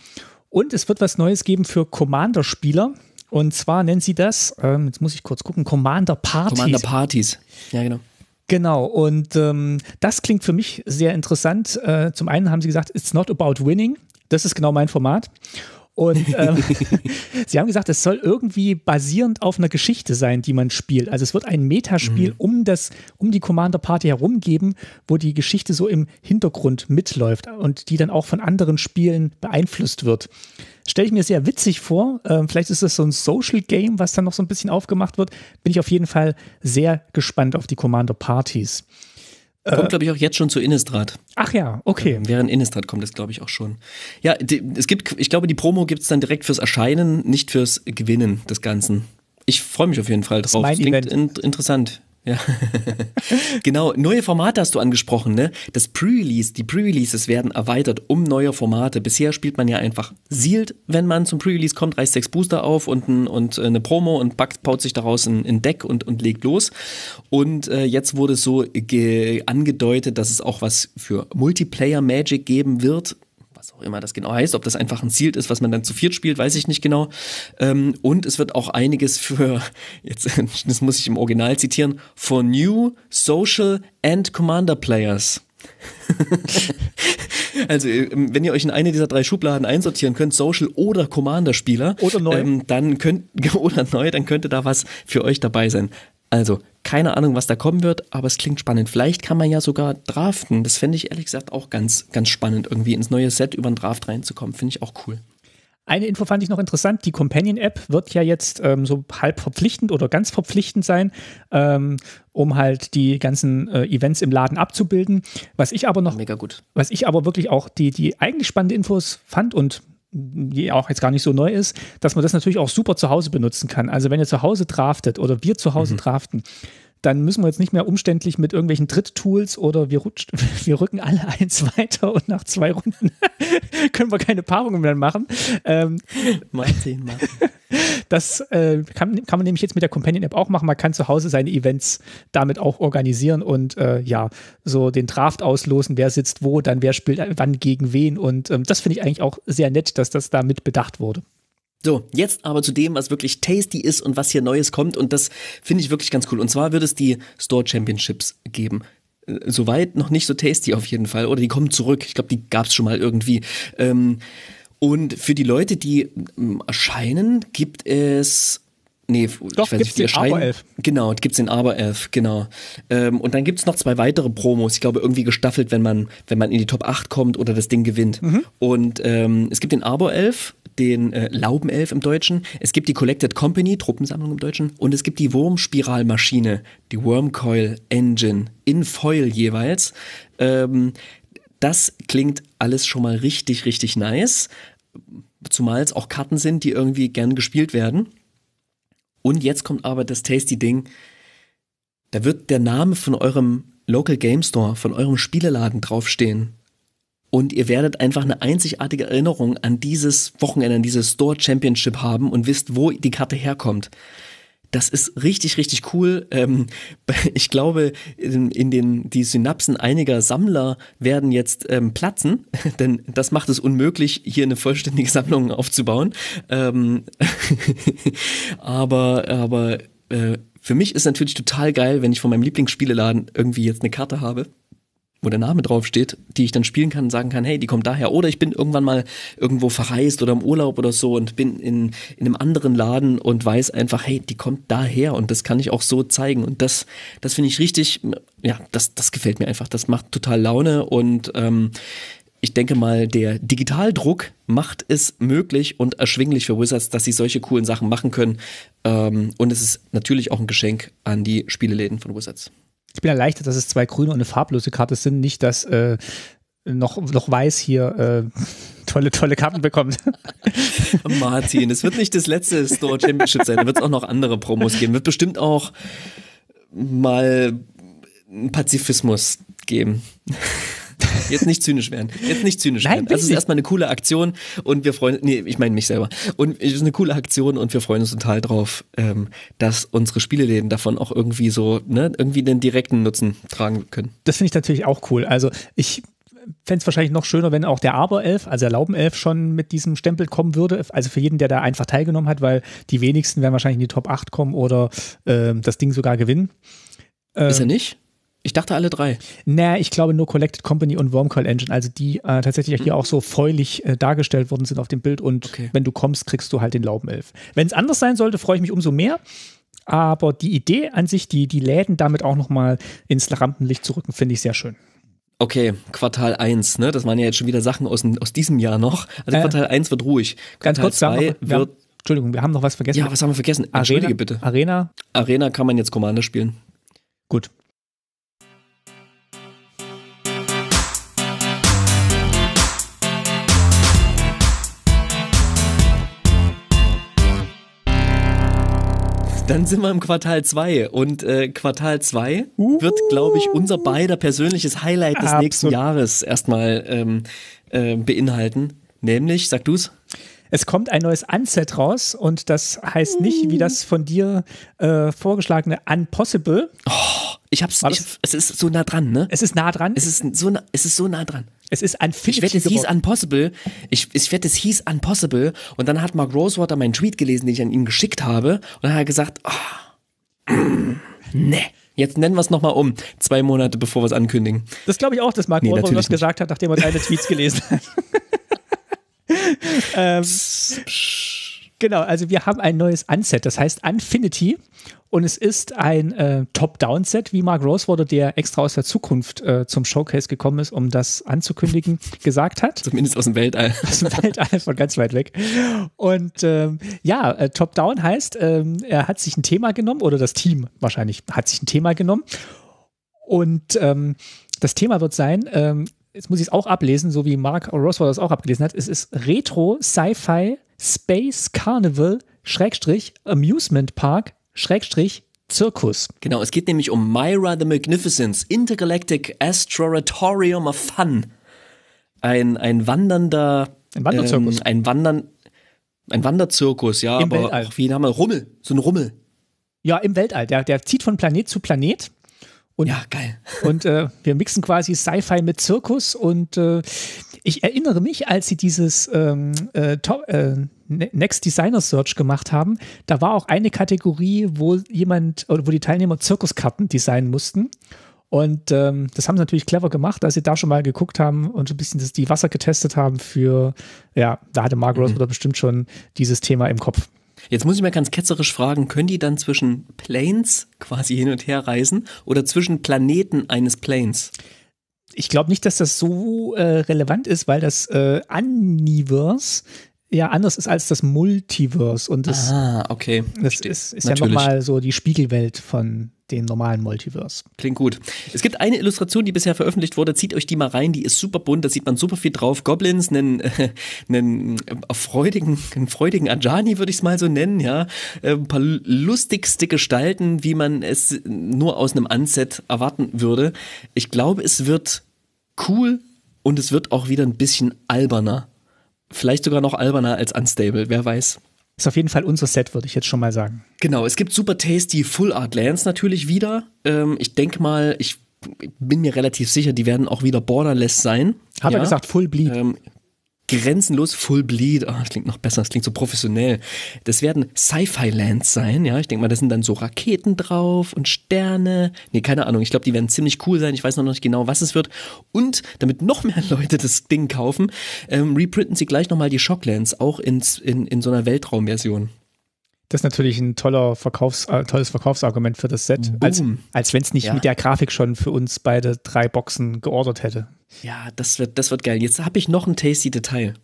Und es wird was Neues geben für Commander-Spieler. Und zwar nennen sie das, ähm, jetzt muss ich kurz gucken, Commander Parties. Commander Parties, ja genau. Genau, und ähm, das klingt für mich sehr interessant. Äh, zum einen haben Sie gesagt, it's not about winning. Das ist genau mein Format. Und ähm, sie haben gesagt, es soll irgendwie basierend auf einer Geschichte sein, die man spielt. Also es wird ein Metaspiel mhm. um das, um die Commander Party herum geben, wo die Geschichte so im Hintergrund mitläuft und die dann auch von anderen Spielen beeinflusst wird. Stelle ich mir sehr witzig vor. Ähm, vielleicht ist das so ein Social Game, was dann noch so ein bisschen aufgemacht wird. Bin ich auf jeden Fall sehr gespannt auf die Commander Parties. Kommt, äh, glaube ich, auch jetzt schon zu Innistrad. Ach ja, okay. Ähm, während Innistrad kommt es, glaube ich, auch schon. Ja, die, es gibt, ich glaube, die Promo gibt es dann direkt fürs Erscheinen, nicht fürs Gewinnen des Ganzen. Ich freue mich auf jeden Fall drauf. Das klingt in, interessant. Ja. genau, neue Formate hast du angesprochen, ne? Das Pre-Release, die Pre-Releases werden erweitert um neue Formate. Bisher spielt man ja einfach Sealed, wenn man zum Pre-Release kommt, reißt sechs Booster auf und, ein, und äh, eine Promo und packt, baut sich daraus ein, ein Deck und, und legt los. Und äh, jetzt wurde so angedeutet, dass es auch was für Multiplayer Magic geben wird was auch immer das genau heißt. Ob das einfach ein Ziel ist, was man dann zu viert spielt, weiß ich nicht genau. Ähm, und es wird auch einiges für, jetzt, das muss ich im Original zitieren, for new social and commander players. also, ähm, wenn ihr euch in eine dieser drei Schubladen einsortieren könnt, Social oder Commander-Spieler, oder neu. Ähm, dann könnt, oder neu, dann könnte da was für euch dabei sein. Also, keine Ahnung, was da kommen wird, aber es klingt spannend. Vielleicht kann man ja sogar draften. Das fände ich ehrlich gesagt auch ganz, ganz spannend, irgendwie ins neue Set über einen Draft reinzukommen. Finde ich auch cool. Eine Info fand ich noch interessant. Die Companion-App wird ja jetzt ähm, so halb verpflichtend oder ganz verpflichtend sein, ähm, um halt die ganzen äh, Events im Laden abzubilden. Was ich aber noch, mega gut. Was ich aber wirklich auch die, die eigentlich spannende Infos fand und die auch jetzt gar nicht so neu ist, dass man das natürlich auch super zu Hause benutzen kann. Also wenn ihr zu Hause draftet oder wir zu Hause mhm. draften, dann müssen wir jetzt nicht mehr umständlich mit irgendwelchen Dritttools oder wir, rutscht, wir rücken alle eins weiter und nach zwei Runden können wir keine Paarungen mehr machen. Ähm, mal sehen, machen. Das äh, kann, kann man nämlich jetzt mit der Companion-App auch machen. Man kann zu Hause seine Events damit auch organisieren und äh, ja, so den Draft auslosen, wer sitzt wo, dann wer spielt wann gegen wen. Und ähm, das finde ich eigentlich auch sehr nett, dass das da mit bedacht wurde. So, jetzt aber zu dem, was wirklich tasty ist und was hier Neues kommt. Und das finde ich wirklich ganz cool. Und zwar wird es die Store Championships geben. Äh, soweit noch nicht so tasty auf jeden Fall. Oder die kommen zurück. Ich glaube, die gab es schon mal irgendwie. Ähm, und für die Leute, die ähm, erscheinen, gibt es Nee, Doch, ich weiß gibt's nicht, wie den Aberelf. Genau, es den Aber-Elf, genau. Ähm, und dann gibt es noch zwei weitere Promos, ich glaube irgendwie gestaffelt, wenn man, wenn man in die Top 8 kommt oder das Ding gewinnt. Mhm. Und ähm, es gibt den Aber-Elf den äh, Laubenelf im Deutschen, es gibt die Collected Company, Truppensammlung im Deutschen, und es gibt die Wurmspiralmaschine, die Wormcoil Engine, in Foil jeweils. Ähm, das klingt alles schon mal richtig, richtig nice. Zumal es auch Karten sind, die irgendwie gern gespielt werden. Und jetzt kommt aber das tasty Ding. Da wird der Name von eurem Local Game Store, von eurem Spieleladen draufstehen. Und ihr werdet einfach eine einzigartige Erinnerung an dieses Wochenende, an dieses Store Championship haben und wisst, wo die Karte herkommt. Das ist richtig, richtig cool. Ähm, ich glaube, in den, die Synapsen einiger Sammler werden jetzt ähm, platzen, denn das macht es unmöglich, hier eine vollständige Sammlung aufzubauen. Ähm, aber, aber äh, für mich ist natürlich total geil, wenn ich von meinem Lieblingsspieleladen irgendwie jetzt eine Karte habe wo der Name draufsteht, die ich dann spielen kann und sagen kann, hey, die kommt daher. Oder ich bin irgendwann mal irgendwo verreist oder im Urlaub oder so und bin in, in einem anderen Laden und weiß einfach, hey, die kommt daher und das kann ich auch so zeigen. Und das, das finde ich richtig, ja, das, das gefällt mir einfach. Das macht total Laune und ähm, ich denke mal, der Digitaldruck macht es möglich und erschwinglich für Wizards, dass sie solche coolen Sachen machen können. Ähm, und es ist natürlich auch ein Geschenk an die Spieleläden von Wizards. Ich bin erleichtert, dass es zwei grüne und eine farblose Karte sind, nicht dass äh, noch, noch weiß hier äh, tolle, tolle Karten bekommt. Martin, es wird nicht das letzte Store Championship sein, da wird es auch noch andere Promos geben. Wird bestimmt auch mal Pazifismus geben. Jetzt nicht zynisch werden. Jetzt nicht zynisch Nein, werden. Das also ist erstmal eine coole Aktion und wir freuen Nee, ich meine mich selber. Und es ist eine coole Aktion und wir freuen uns total drauf, ähm, dass unsere Spieleläden davon auch irgendwie so, ne, irgendwie den direkten Nutzen tragen können. Das finde ich natürlich auch cool. Also ich fände es wahrscheinlich noch schöner, wenn auch der Aberelf, also der Laubenelf, schon mit diesem Stempel kommen würde. Also für jeden, der da einfach teilgenommen hat, weil die wenigsten werden wahrscheinlich in die Top 8 kommen oder äh, das Ding sogar gewinnen. Ähm, ist er ähm, nicht? Ich dachte alle drei. Naja, ich glaube nur Collected Company und Wormcoil Engine, also die äh, tatsächlich mhm. hier auch so fäulich äh, dargestellt worden sind auf dem Bild und okay. wenn du kommst, kriegst du halt den Laubenelf. Wenn es anders sein sollte, freue ich mich umso mehr. Aber die Idee an sich, die, die Läden damit auch nochmal ins Rampenlicht zu rücken, finde ich sehr schön. Okay, Quartal 1, ne? Das waren ja jetzt schon wieder Sachen aus, aus diesem Jahr noch. Also äh, Quartal 1 wird ruhig. Quartal ganz kurz, 2 wir wird. Entschuldigung, wir haben noch was vergessen. Ja, was haben wir vergessen? Entschuldige bitte. Arena. Arena kann man jetzt Commander spielen. Gut, Dann sind wir im Quartal 2 und äh, Quartal 2 wird, glaube ich, unser uh. beider persönliches Highlight des Absolut. nächsten Jahres erstmal ähm, äh, beinhalten. Nämlich, sag du's? Es kommt ein neues Unset raus und das heißt nicht, wie uh. das von dir äh, vorgeschlagene Unpossible. Oh ich hab's, ich, es ist so nah dran, ne? Es ist nah dran? Es ist so nah, es ist so nah dran. Es ist ein Film. Ich wette, es hieß Unpossible. Ich, ich wette, es hieß Unpossible. Und dann hat Mark Rosewater meinen Tweet gelesen, den ich an ihn geschickt habe. Und dann hat er gesagt, oh, ne. Jetzt nennen wir es nochmal um, zwei Monate bevor wir es ankündigen. Das glaube ich auch, dass Mark nee, Rosewater das gesagt nicht. hat, nachdem er deine Tweets gelesen hat. ähm, psst, psch. Genau, also wir haben ein neues Unset, das heißt Infinity. Und es ist ein äh, Top-Down-Set, wie Mark Rosewater, der extra aus der Zukunft äh, zum Showcase gekommen ist, um das anzukündigen, gesagt hat. Zumindest aus dem Weltall. aus dem Weltall, von ganz weit weg. Und ähm, ja, äh, Top-Down heißt, ähm, er hat sich ein Thema genommen, oder das Team wahrscheinlich hat sich ein Thema genommen. Und ähm, das Thema wird sein, ähm, jetzt muss ich es auch ablesen, so wie Mark Rosewater es auch abgelesen hat, es ist Retro, Sci-Fi, Space Carnival Schrägstrich Amusement Park Schrägstrich Zirkus. Genau, es geht nämlich um Myra the Magnificence, Intergalactic Astroratorium of Fun. Ein, ein wandernder. Ein Wanderzirkus. Ähm, ein, Wandern, ein Wanderzirkus, ja, Im aber Weltall. auch wie ein Rummel, so ein Rummel. Ja, im Weltall. Der, der zieht von Planet zu Planet und, ja, geil. Und äh, wir mixen quasi Sci-Fi mit Zirkus. Und äh, ich erinnere mich, als sie dieses ähm, äh, Top, äh, ne-, Next Designer Search gemacht haben, da war auch eine Kategorie, wo jemand oder wo die Teilnehmer Zirkuskarten designen mussten. Und ähm, das haben sie natürlich clever gemacht, dass sie da schon mal geguckt haben und so ein bisschen das, die Wasser getestet haben für, ja, da hatte Mark Rose mhm. bestimmt schon dieses Thema im Kopf. Jetzt muss ich mir ganz ketzerisch fragen, können die dann zwischen Planes quasi hin und her reisen oder zwischen Planeten eines Planes? Ich glaube nicht, dass das so äh, relevant ist, weil das äh, Universe ja anders ist als das Multiverse und das, ah, okay. das ist, ist ja nochmal so die Spiegelwelt von den normalen Multiverse. Klingt gut. Es gibt eine Illustration, die bisher veröffentlicht wurde. Zieht euch die mal rein. Die ist super bunt. Da sieht man super viel drauf. Goblins, einen, äh, einen freudigen, einen freudigen Anjani, würde ich es mal so nennen. Ja, äh, ein paar lustigste Gestalten, wie man es nur aus einem Unset erwarten würde. Ich glaube, es wird cool und es wird auch wieder ein bisschen alberner. Vielleicht sogar noch alberner als Unstable. Wer weiß. Ist auf jeden Fall unser Set, würde ich jetzt schon mal sagen. Genau, es gibt super tasty Full Art Lands natürlich wieder. Ähm, ich denke mal, ich bin mir relativ sicher, die werden auch wieder borderless sein. Hat ja. ja gesagt, Full Bleed. Ähm, grenzenlos Full Bleed. Ah, oh, das klingt noch besser, das klingt so professionell. Das werden Sci-Fi-Lands sein, ja. Ich denke mal, da sind dann so Raketen drauf und Sterne. Nee, keine Ahnung. Ich glaube, die werden ziemlich cool sein. Ich weiß noch nicht genau, was es wird. Und damit noch mehr Leute das Ding kaufen, ähm, reprinten sie gleich nochmal die Shocklands, auch in, in, in so einer Weltraumversion. Das ist natürlich ein toller Verkaufs, äh, tolles Verkaufsargument für das Set. Boom. Als, als wenn es nicht ja. mit der Grafik schon für uns beide drei Boxen geordert hätte. Ja, das wird, das wird geil. Jetzt habe ich noch ein tasty Detail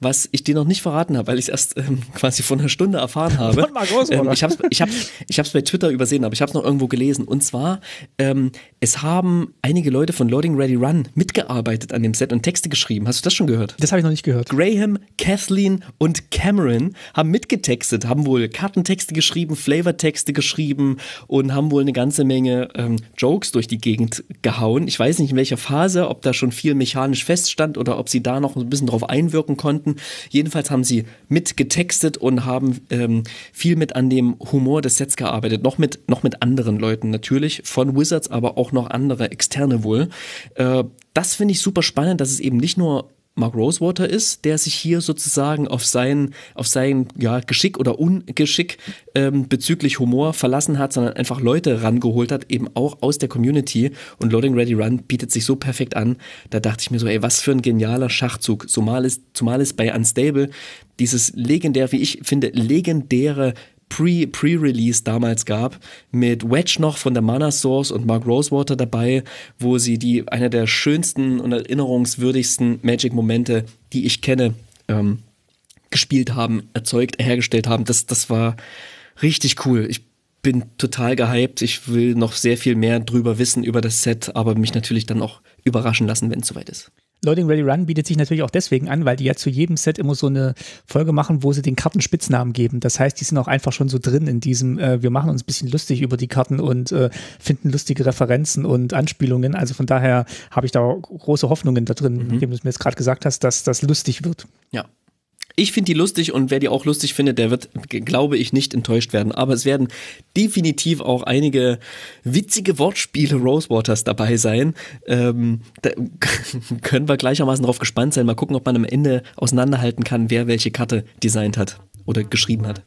was ich dir noch nicht verraten habe, weil ich es erst ähm, quasi vor einer Stunde erfahren habe. Groß, ähm, ich habe es ich hab, ich hab's bei Twitter übersehen, aber ich habe es noch irgendwo gelesen. Und zwar, ähm, es haben einige Leute von Loading Ready Run mitgearbeitet an dem Set und Texte geschrieben. Hast du das schon gehört? Das habe ich noch nicht gehört. Graham, Kathleen und Cameron haben mitgetextet, haben wohl Kartentexte geschrieben, Flavortexte geschrieben und haben wohl eine ganze Menge ähm, Jokes durch die Gegend gehauen. Ich weiß nicht, in welcher Phase, ob da schon viel mechanisch feststand oder ob sie da noch ein bisschen drauf einwirken konnten. Minuten. Jedenfalls haben sie mitgetextet und haben ähm, viel mit an dem Humor des Sets gearbeitet. Noch mit, noch mit anderen Leuten natürlich, von Wizards, aber auch noch andere externe wohl. Äh, das finde ich super spannend, dass es eben nicht nur Mark Rosewater ist, der sich hier sozusagen auf sein, auf sein ja, Geschick oder Ungeschick ähm, bezüglich Humor verlassen hat, sondern einfach Leute rangeholt hat, eben auch aus der Community. Und Loading Ready Run bietet sich so perfekt an. Da dachte ich mir so, ey, was für ein genialer Schachzug. Zumal es, zumal es bei Unstable dieses legendär, wie ich finde, legendäre Pre-Release damals gab, mit Wedge noch von der Mana Source und Mark Rosewater dabei, wo sie die eine der schönsten und erinnerungswürdigsten Magic-Momente, die ich kenne, ähm, gespielt haben, erzeugt, hergestellt haben. Das, das war richtig cool. Ich bin total gehypt. Ich will noch sehr viel mehr drüber wissen über das Set, aber mich natürlich dann auch überraschen lassen, wenn es soweit ist. Loading Ready Run bietet sich natürlich auch deswegen an, weil die ja zu jedem Set immer so eine Folge machen, wo sie den Karten Spitznamen geben. Das heißt, die sind auch einfach schon so drin in diesem, äh, wir machen uns ein bisschen lustig über die Karten und äh, finden lustige Referenzen und Anspielungen. Also von daher habe ich da große Hoffnungen da drin, mhm. indem du es mir jetzt gerade gesagt hast, dass das lustig wird. Ja, ich finde die lustig und wer die auch lustig findet, der wird, glaube ich, nicht enttäuscht werden. Aber es werden definitiv auch einige witzige Wortspiele Rosewaters dabei sein. Ähm, da können wir gleichermaßen drauf gespannt sein. Mal gucken, ob man am Ende auseinanderhalten kann, wer welche Karte designt hat oder geschrieben hat.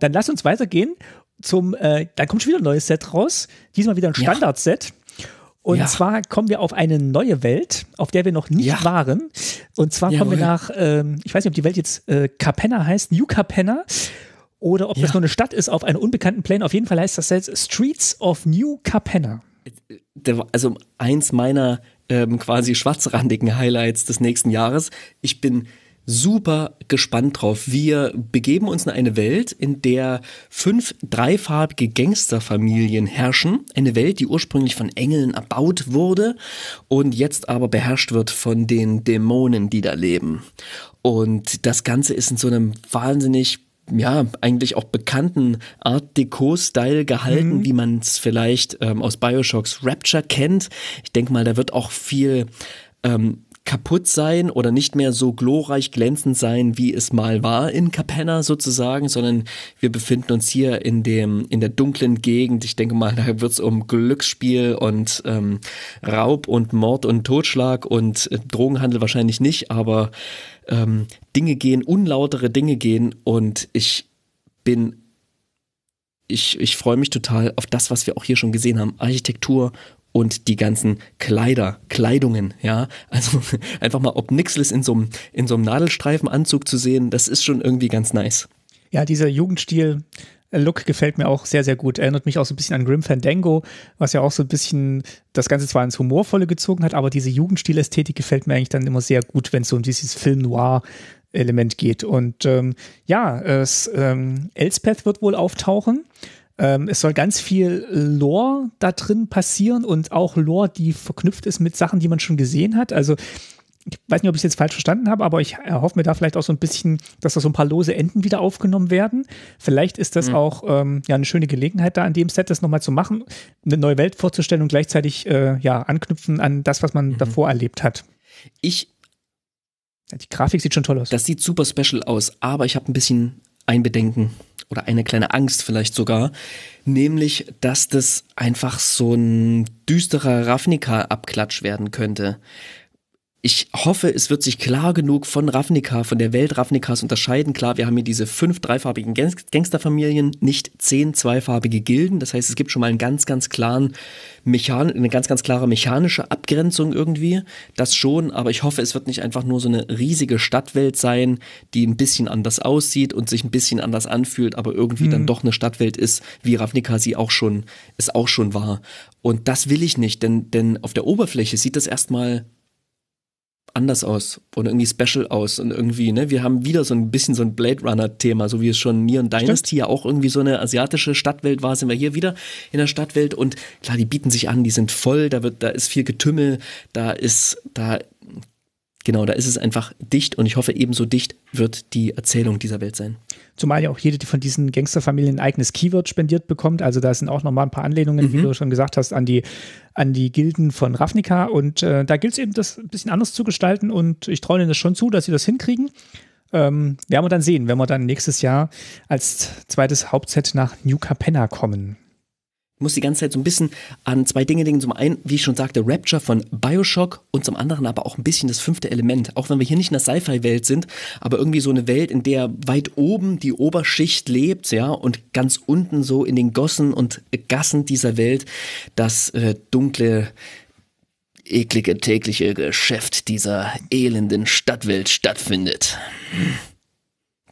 Dann lass uns weitergehen zum, äh, da kommt schon wieder ein neues Set raus, diesmal wieder ein Standardset. Ja. Und ja. zwar kommen wir auf eine neue Welt, auf der wir noch nicht ja. waren. Und zwar Jawohl. kommen wir nach, ähm, ich weiß nicht, ob die Welt jetzt äh, Capenna heißt, New Capenna oder ob ja. das nur eine Stadt ist auf einem unbekannten Plane. Auf jeden Fall heißt das jetzt Streets of New Capenna. Also eins meiner ähm, quasi schwarzrandigen Highlights des nächsten Jahres. Ich bin super gespannt drauf. Wir begeben uns in eine Welt, in der fünf dreifarbige Gangsterfamilien herrschen. Eine Welt, die ursprünglich von Engeln erbaut wurde und jetzt aber beherrscht wird von den Dämonen, die da leben. Und das Ganze ist in so einem wahnsinnig ja, eigentlich auch bekannten Art Deco-Style gehalten, mhm. wie man es vielleicht ähm, aus Bioshocks Rapture kennt. Ich denke mal, da wird auch viel ähm, kaputt sein oder nicht mehr so glorreich glänzend sein, wie es mal war in Capenna sozusagen, sondern wir befinden uns hier in dem in der dunklen Gegend. Ich denke mal, da wird es um Glücksspiel und ähm, Raub und Mord und Totschlag und äh, Drogenhandel wahrscheinlich nicht, aber ähm, Dinge gehen, unlautere Dinge gehen und ich bin ich, ich freue mich total auf das, was wir auch hier schon gesehen haben. Architektur, und die ganzen Kleider, Kleidungen, ja. Also einfach mal ob Nixles in so einem, in so einem Nadelstreifenanzug zu sehen, das ist schon irgendwie ganz nice. Ja, dieser Jugendstil, äh, Look gefällt mir auch sehr, sehr gut. Erinnert mich auch so ein bisschen an Grim Fandango, was ja auch so ein bisschen das Ganze zwar ins Humorvolle gezogen hat, aber diese Jugendstilästhetik gefällt mir eigentlich dann immer sehr gut, wenn es so um dieses Film Noir Element geht. Und ähm, ja, es, ähm, Elspeth wird wohl auftauchen ähm, es soll ganz viel Lore da drin passieren und auch Lore, die verknüpft ist mit Sachen, die man schon gesehen hat. Also ich weiß nicht, ob ich es jetzt falsch verstanden habe, aber ich erhoffe mir da vielleicht auch so ein bisschen, dass da so ein paar lose Enden wieder aufgenommen werden. Vielleicht ist das mhm. auch ähm, ja eine schöne Gelegenheit, da an dem Set das nochmal zu machen, eine neue Welt vorzustellen und gleichzeitig äh, ja anknüpfen an das, was man mhm. davor erlebt hat. Ich. Ja, die Grafik sieht schon toll aus. Das sieht super special aus, aber ich habe ein bisschen ein Bedenken oder eine kleine Angst vielleicht sogar, nämlich, dass das einfach so ein düsterer Ravnica-Abklatsch werden könnte. Ich hoffe, es wird sich klar genug von Ravnica, von der Welt Ravnicas unterscheiden. Klar, wir haben hier diese fünf dreifarbigen Gangsterfamilien, nicht zehn zweifarbige Gilden. Das heißt, es gibt schon mal einen ganz, ganz klaren Mechan eine ganz, ganz klare mechanische Abgrenzung irgendwie. Das schon, aber ich hoffe, es wird nicht einfach nur so eine riesige Stadtwelt sein, die ein bisschen anders aussieht und sich ein bisschen anders anfühlt, aber irgendwie mhm. dann hm. doch eine Stadtwelt ist, wie Ravnica sie auch schon, es auch schon war. Und das will ich nicht, denn, denn auf der Oberfläche sieht das erstmal anders aus und irgendwie special aus und irgendwie, ne, wir haben wieder so ein bisschen so ein Blade Runner-Thema, so wie es schon Neon Dynasty ja auch irgendwie so eine asiatische Stadtwelt war, sind wir hier wieder in der Stadtwelt und klar, die bieten sich an, die sind voll, da wird, da ist viel Getümmel, da ist, da, genau, da ist es einfach dicht und ich hoffe, ebenso dicht wird die Erzählung dieser Welt sein. Zumal ja auch jede von diesen Gangsterfamilien ein eigenes Keyword spendiert bekommt. Also da sind auch nochmal ein paar Anlehnungen, mhm. wie du schon gesagt hast, an die, an die Gilden von Ravnica. Und äh, da gilt es eben, das ein bisschen anders zu gestalten. Und ich traue ihnen das schon zu, dass sie das hinkriegen. Ähm, werden wir dann sehen, wenn wir dann nächstes Jahr als zweites Hauptset nach New Capenna kommen muss die ganze Zeit so ein bisschen an zwei Dinge denken. Zum einen, wie ich schon sagte, Rapture von Bioshock und zum anderen aber auch ein bisschen das fünfte Element. Auch wenn wir hier nicht in der Sci-Fi-Welt sind, aber irgendwie so eine Welt, in der weit oben die Oberschicht lebt, ja, und ganz unten so in den Gossen und Gassen dieser Welt das äh, dunkle, eklige tägliche Geschäft dieser elenden Stadtwelt stattfindet.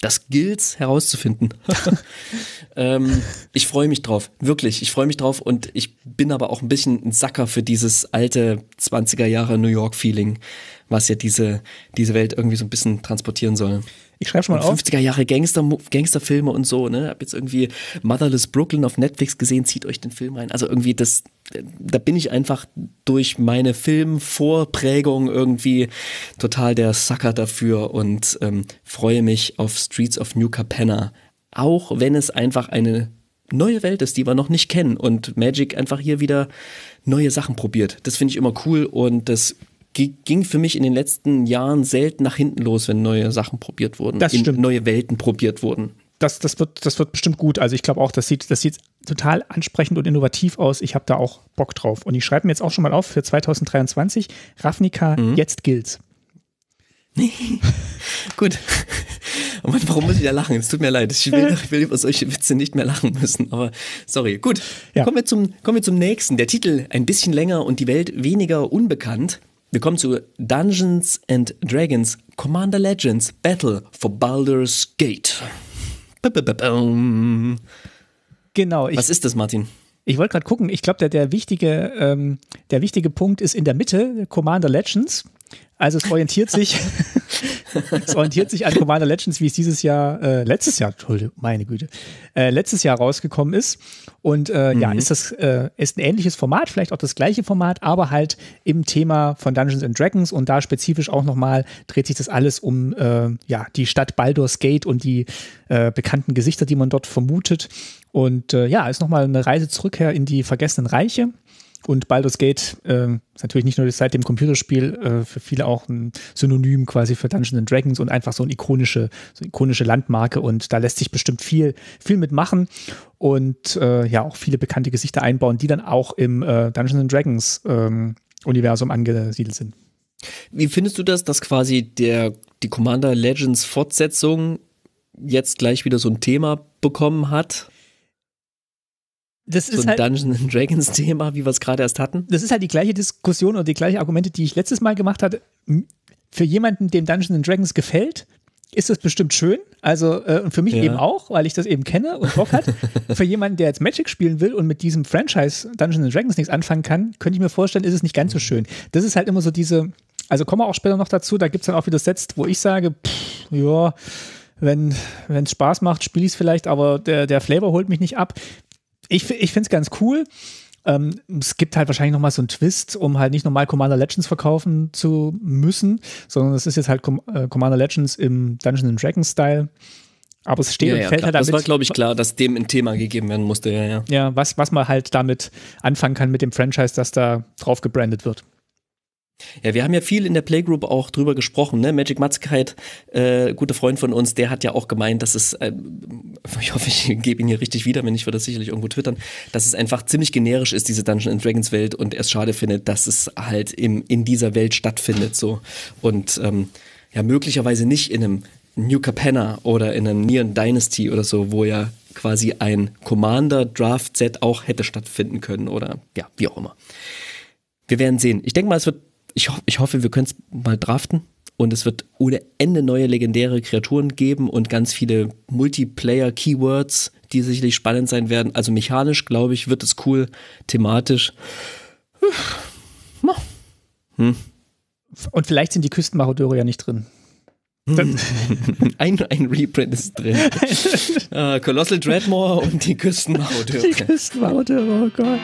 Das gilt's herauszufinden. Ähm, ich freue mich drauf, wirklich. Ich freue mich drauf und ich bin aber auch ein bisschen ein Sacker für dieses alte 20er Jahre New York-Feeling, was ja diese, diese Welt irgendwie so ein bisschen transportieren soll. Ich schreibe schon mal auf. 50er Jahre Gangster, Gangsterfilme und so, ne? Hab jetzt irgendwie Motherless Brooklyn auf Netflix gesehen, zieht euch den Film rein. Also irgendwie das, da bin ich einfach durch meine Filmvorprägung irgendwie total der Sucker dafür und ähm, freue mich auf Streets of New Capenna auch wenn es einfach eine neue Welt ist, die wir noch nicht kennen und Magic einfach hier wieder neue Sachen probiert. Das finde ich immer cool und das ging für mich in den letzten Jahren selten nach hinten los, wenn neue Sachen probiert wurden, das stimmt. neue Welten probiert wurden. Das, das, wird, das wird bestimmt gut. Also ich glaube auch, das sieht, das sieht total ansprechend und innovativ aus. Ich habe da auch Bock drauf. Und ich schreibe mir jetzt auch schon mal auf für 2023, Ravnica, mhm. jetzt gilt's. Gut. Oh Mann, warum muss ich da lachen? Es tut mir leid. Ich will, ich will, über solche Witze nicht mehr lachen müssen, aber sorry. Gut, ja. kommen, wir zum, kommen wir zum nächsten. Der Titel ein bisschen länger und die Welt weniger unbekannt. Wir kommen zu Dungeons and Dragons Commander Legends Battle for Baldur's Gate. Genau. Ich, Was ist das, Martin? Ich wollte gerade gucken. Ich glaube, der, der, ähm, der wichtige Punkt ist in der Mitte, Commander Legends. Also es orientiert sich, es orientiert sich an Commander Legends, wie es dieses Jahr, äh, letztes Jahr, Entschuldigung, meine Güte, äh, letztes Jahr rausgekommen ist. Und äh, mhm. ja, ist das äh, ist ein ähnliches Format, vielleicht auch das gleiche Format, aber halt im Thema von Dungeons and Dragons und da spezifisch auch nochmal dreht sich das alles um äh, ja die Stadt Baldur's Gate und die äh, bekannten Gesichter, die man dort vermutet. Und äh, ja, ist nochmal eine Reise zurückher in die vergessenen Reiche und Baldur's Gate äh, ist natürlich nicht nur seit dem Computerspiel äh, für viele auch ein Synonym quasi für Dungeons and Dragons und einfach so eine ikonische, so eine ikonische Landmarke. Und da lässt sich bestimmt viel, viel mitmachen und äh, ja auch viele bekannte Gesichter einbauen, die dann auch im äh, Dungeons and Dragons ähm, Universum angesiedelt sind. Wie findest du das, dass quasi der, die Commander Legends Fortsetzung jetzt gleich wieder so ein Thema bekommen hat? das ist so ein halt, Dungeons and Dragons Thema, wie wir es gerade erst hatten. Das ist halt die gleiche Diskussion oder die gleichen Argumente, die ich letztes Mal gemacht hatte. Für jemanden, dem Dungeons Dragons gefällt, ist das bestimmt schön. Also äh, und für mich ja. eben auch, weil ich das eben kenne und Bock hat. für jemanden, der jetzt Magic spielen will und mit diesem Franchise Dungeons Dragons nichts anfangen kann, könnte ich mir vorstellen, ist es nicht ganz so schön. Das ist halt immer so diese, also kommen wir auch später noch dazu, da gibt es dann auch wieder Sets, wo ich sage, pff, ja, wenn es Spaß macht, spiele ich es vielleicht, aber der, der Flavor holt mich nicht ab ich, ich finde es ganz cool. Ähm, es gibt halt wahrscheinlich nochmal so einen Twist, um halt nicht nochmal Commander Legends verkaufen zu müssen, sondern es ist jetzt halt Com äh, Commander Legends im Dungeons and Dragons Style. Aber es steht ja, und ja, fällt klar. halt damit. Das war, glaube ich, klar, dass dem ein Thema gegeben werden musste, ja, ja. Ja, was, was man halt damit anfangen kann mit dem Franchise, das da drauf gebrandet wird. Ja, wir haben ja viel in der Playgroup auch drüber gesprochen. Ne? Magic Matzkeit, äh, guter Freund von uns, der hat ja auch gemeint, dass es, äh, ich hoffe, ich gebe ihn hier richtig wieder, wenn ich würde das sicherlich irgendwo twittern, dass es einfach ziemlich generisch ist, diese Dungeon and Dragons Welt und er es schade findet, dass es halt im, in dieser Welt stattfindet. so Und ähm, ja, möglicherweise nicht in einem New Capenna oder in einem Neon Dynasty oder so, wo ja quasi ein Commander-Draft-Set auch hätte stattfinden können oder ja, wie auch immer. Wir werden sehen. Ich denke mal, es wird ich, ho ich hoffe, wir können es mal draften und es wird ohne Ende neue legendäre Kreaturen geben und ganz viele Multiplayer-Keywords, die sicherlich spannend sein werden. Also mechanisch, glaube ich, wird es cool, thematisch. Hm. Und vielleicht sind die Küstenmarodeure ja nicht drin. Hm. ein, ein Reprint ist drin. uh, Colossal Dreadmore und die Küstenmarodeure. Die Küstenmarodeure, oh Gott.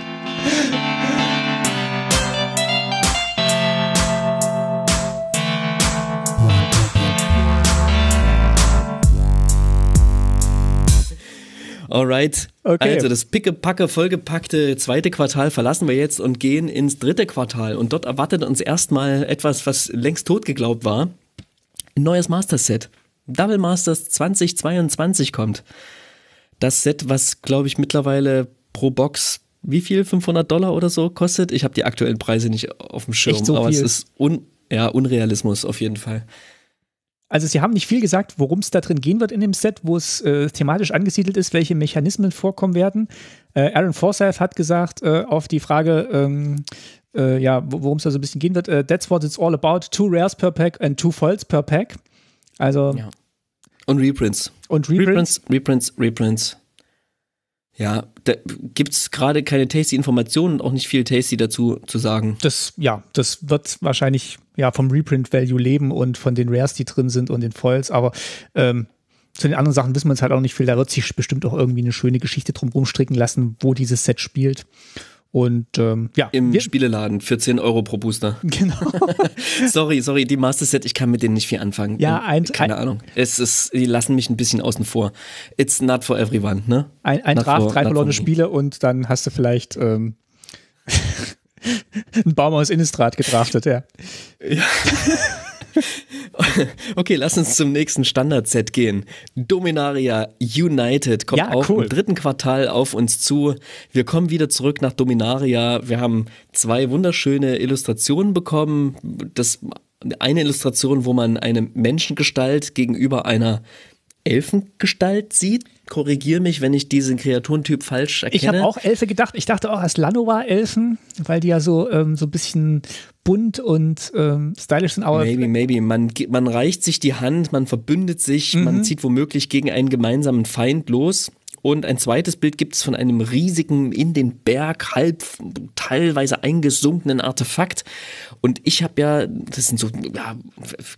Alright. Okay. Also das Picke-Packe, vollgepackte zweite Quartal verlassen wir jetzt und gehen ins dritte Quartal. Und dort erwartet uns erstmal etwas, was längst tot geglaubt war. Ein neues Master-Set. Double Masters 2022 kommt. Das Set, was, glaube ich, mittlerweile pro Box wie viel? 500 Dollar oder so kostet? Ich habe die aktuellen Preise nicht auf dem Schirm, so aber es ist un ja, Unrealismus auf jeden Fall. Also sie haben nicht viel gesagt, worum es da drin gehen wird in dem Set, wo es äh, thematisch angesiedelt ist, welche Mechanismen vorkommen werden. Äh, Aaron Forsyth hat gesagt äh, auf die Frage, ähm, äh, ja, worum es da so ein bisschen gehen wird, äh, that's what it's all about, two rares per pack and two foils per pack. Also ja. Und Reprints. Und Reprints. Reprints, Reprints, Reprints. Ja, da gibt es gerade keine tasty Informationen und auch nicht viel tasty dazu zu sagen. Das, ja, das wird wahrscheinlich ja vom Reprint-Value leben und von den Rares, die drin sind und den Foils, aber ähm, zu den anderen Sachen wissen wir uns halt auch nicht viel. Da wird sich bestimmt auch irgendwie eine schöne Geschichte drum rumstricken lassen, wo dieses Set spielt. Und ähm, ja. Im wir, Spieleladen für 10 Euro pro Booster. Genau. sorry, sorry, die Master Set, ich kann mit denen nicht viel anfangen. Ja, ein, Keine ein, Ahnung. Es ist, die lassen mich ein bisschen außen vor. It's not for everyone, ne? Ein, ein Draft, for, drei verlorene Spiele und dann hast du vielleicht ähm, einen Baum aus Innistrad gedraftet, ja. ja. okay, lass uns zum nächsten Standard-Set gehen. Dominaria United kommt ja, auch cool. im dritten Quartal auf uns zu. Wir kommen wieder zurück nach Dominaria. Wir haben zwei wunderschöne Illustrationen bekommen. Das eine Illustration, wo man eine Menschengestalt gegenüber einer Elfengestalt sieht. Korrigiere mich, wenn ich diesen Kreaturentyp falsch erkenne. Ich habe auch Elfe gedacht. Ich dachte auch als Lanoa-Elfen, weil die ja so, ähm, so ein bisschen bunt und ähm, stylisch sind. Aber maybe, maybe. Man, man reicht sich die Hand, man verbündet sich, mhm. man zieht womöglich gegen einen gemeinsamen Feind los. Und ein zweites Bild gibt es von einem riesigen, in den Berg halb teilweise eingesunkenen Artefakt. Und ich habe ja, das sind so, ja,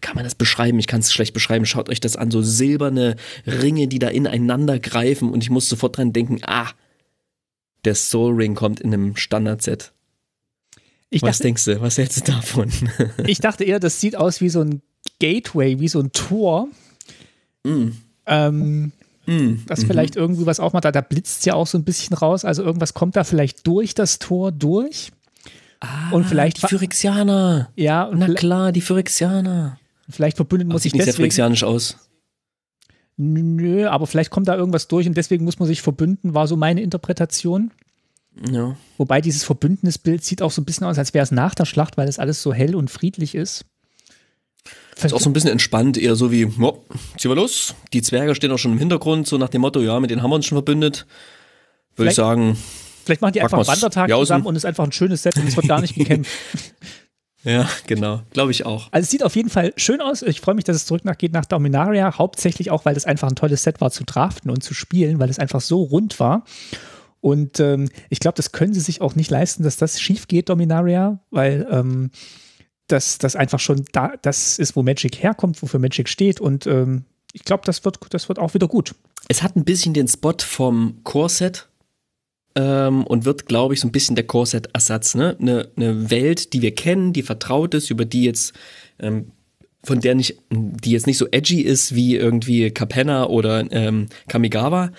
kann man das beschreiben? Ich kann es schlecht beschreiben. Schaut euch das an, so silberne Ringe, die da ineinander greifen. Und ich muss sofort dran denken, ah, der Soul Ring kommt in einem Standard-Set. Dachte, Was denkst du? Was hältst du davon? ich dachte eher, das sieht aus wie so ein Gateway, wie so ein Tor. Mm. Ähm, Mm, dass mm vielleicht irgendwie was auch mal Da, da blitzt es ja auch so ein bisschen raus. Also irgendwas kommt da vielleicht durch das Tor durch. Ah, und vielleicht die Phyrexianer. Ja, und na klar, die Phyrexianer. Vielleicht verbündet muss sich nicht deswegen, sehr phyrexianisch aus. Nö, aber vielleicht kommt da irgendwas durch und deswegen muss man sich verbünden, war so meine Interpretation. Ja. Wobei dieses Verbündnisbild sieht auch so ein bisschen aus, als wäre es nach der Schlacht, weil es alles so hell und friedlich ist. Ist auch so ein bisschen entspannt, eher so wie, oh, ziehen wir los. Die Zwerge stehen auch schon im Hintergrund, so nach dem Motto, ja, mit denen haben wir uns schon verbündet. Würde ich sagen. Vielleicht machen die einfach einen Wandertag jausen. zusammen und es ist einfach ein schönes Set und es wird gar nicht gekämpft. Ja, genau. Glaube ich auch. Also es sieht auf jeden Fall schön aus. Ich freue mich, dass es zurück nach, geht nach Dominaria. Hauptsächlich auch, weil es einfach ein tolles Set war zu draften und zu spielen, weil es einfach so rund war. Und ähm, ich glaube, das können sie sich auch nicht leisten, dass das schief geht, Dominaria, weil ähm, dass das einfach schon da, das ist, wo Magic herkommt, wofür Magic steht und ähm, ich glaube, das wird, das wird auch wieder gut. Es hat ein bisschen den Spot vom Core-Set ähm, und wird, glaube ich, so ein bisschen der Core-Set-Ersatz. Ne? Eine, Welt, die wir kennen, die vertraut ist, über die jetzt ähm, von der nicht, die jetzt nicht so edgy ist wie irgendwie Capenna oder ähm, Kamigawa,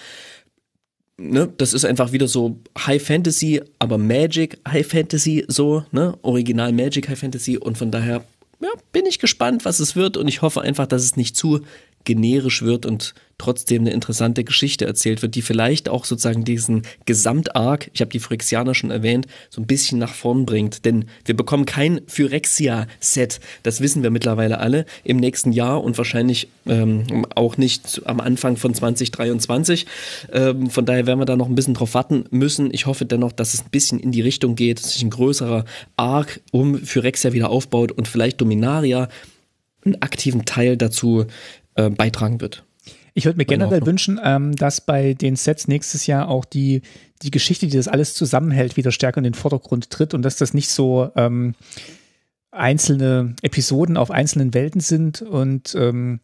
ne, das ist einfach wieder so High Fantasy, aber Magic High Fantasy so, ne, Original Magic High Fantasy und von daher ja, bin ich gespannt, was es wird und ich hoffe einfach, dass es nicht zu generisch wird und trotzdem eine interessante Geschichte erzählt wird, die vielleicht auch sozusagen diesen Gesamtarg, ich habe die Phyrexianer schon erwähnt, so ein bisschen nach vorn bringt. Denn wir bekommen kein Phyrexia-Set, das wissen wir mittlerweile alle, im nächsten Jahr und wahrscheinlich ähm, auch nicht am Anfang von 2023. Ähm, von daher werden wir da noch ein bisschen drauf warten müssen. Ich hoffe dennoch, dass es ein bisschen in die Richtung geht, dass sich ein größerer Arc um Phyrexia wieder aufbaut und vielleicht Dominaria einen aktiven Teil dazu äh, beitragen wird. Ich würde mir generell wünschen, ähm, dass bei den Sets nächstes Jahr auch die, die Geschichte, die das alles zusammenhält, wieder stärker in den Vordergrund tritt und dass das nicht so ähm, einzelne Episoden auf einzelnen Welten sind und ähm,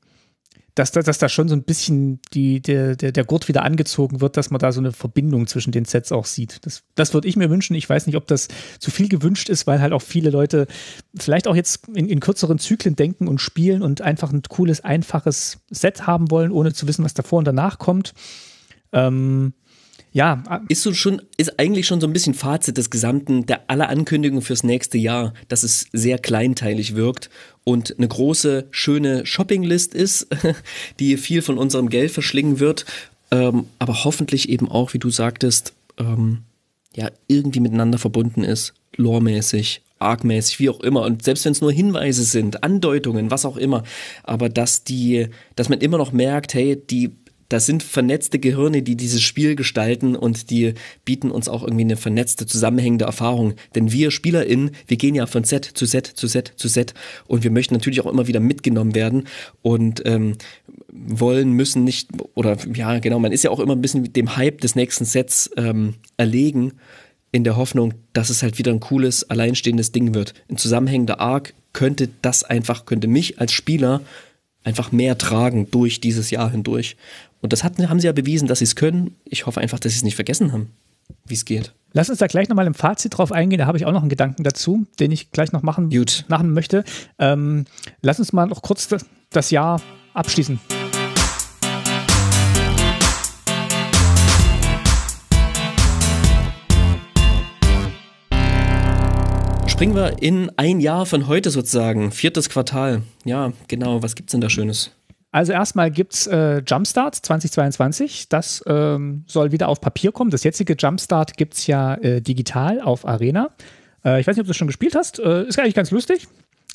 dass, dass, dass da schon so ein bisschen die, der, der, der Gurt wieder angezogen wird, dass man da so eine Verbindung zwischen den Sets auch sieht. Das, das würde ich mir wünschen. Ich weiß nicht, ob das zu viel gewünscht ist, weil halt auch viele Leute vielleicht auch jetzt in, in kürzeren Zyklen denken und spielen und einfach ein cooles, einfaches Set haben wollen, ohne zu wissen, was davor und danach kommt. Ähm, ja. Ah. Ist so schon, ist eigentlich schon so ein bisschen Fazit des gesamten, der aller Ankündigungen fürs nächste Jahr, dass es sehr kleinteilig wirkt und eine große, schöne Shoppinglist ist, die viel von unserem Geld verschlingen wird, ähm, aber hoffentlich eben auch, wie du sagtest, ähm, ja, irgendwie miteinander verbunden ist, loremäßig, argmäßig, wie auch immer. Und selbst wenn es nur Hinweise sind, Andeutungen, was auch immer, aber dass die, dass man immer noch merkt, hey, die das sind vernetzte Gehirne, die dieses Spiel gestalten und die bieten uns auch irgendwie eine vernetzte, zusammenhängende Erfahrung. Denn wir SpielerInnen, wir gehen ja von Set zu Set zu Set zu Set und wir möchten natürlich auch immer wieder mitgenommen werden und ähm, wollen, müssen nicht, oder ja, genau, man ist ja auch immer ein bisschen mit dem Hype des nächsten Sets ähm, erlegen in der Hoffnung, dass es halt wieder ein cooles, alleinstehendes Ding wird. Ein zusammenhängender Arc könnte das einfach, könnte mich als Spieler einfach mehr tragen durch dieses Jahr hindurch. Und das hatten, haben sie ja bewiesen, dass sie es können. Ich hoffe einfach, dass sie es nicht vergessen haben, wie es geht. Lass uns da gleich nochmal im Fazit drauf eingehen. Da habe ich auch noch einen Gedanken dazu, den ich gleich noch machen, machen möchte. Ähm, lass uns mal noch kurz das, das Jahr abschließen. Springen wir in ein Jahr von heute sozusagen, viertes Quartal. Ja, genau, was gibt es denn da Schönes? Also erstmal gibt es äh, Jumpstart 2022. Das ähm, soll wieder auf Papier kommen. Das jetzige Jumpstart gibt es ja äh, digital auf Arena. Äh, ich weiß nicht, ob du das schon gespielt hast. Äh, ist eigentlich ganz lustig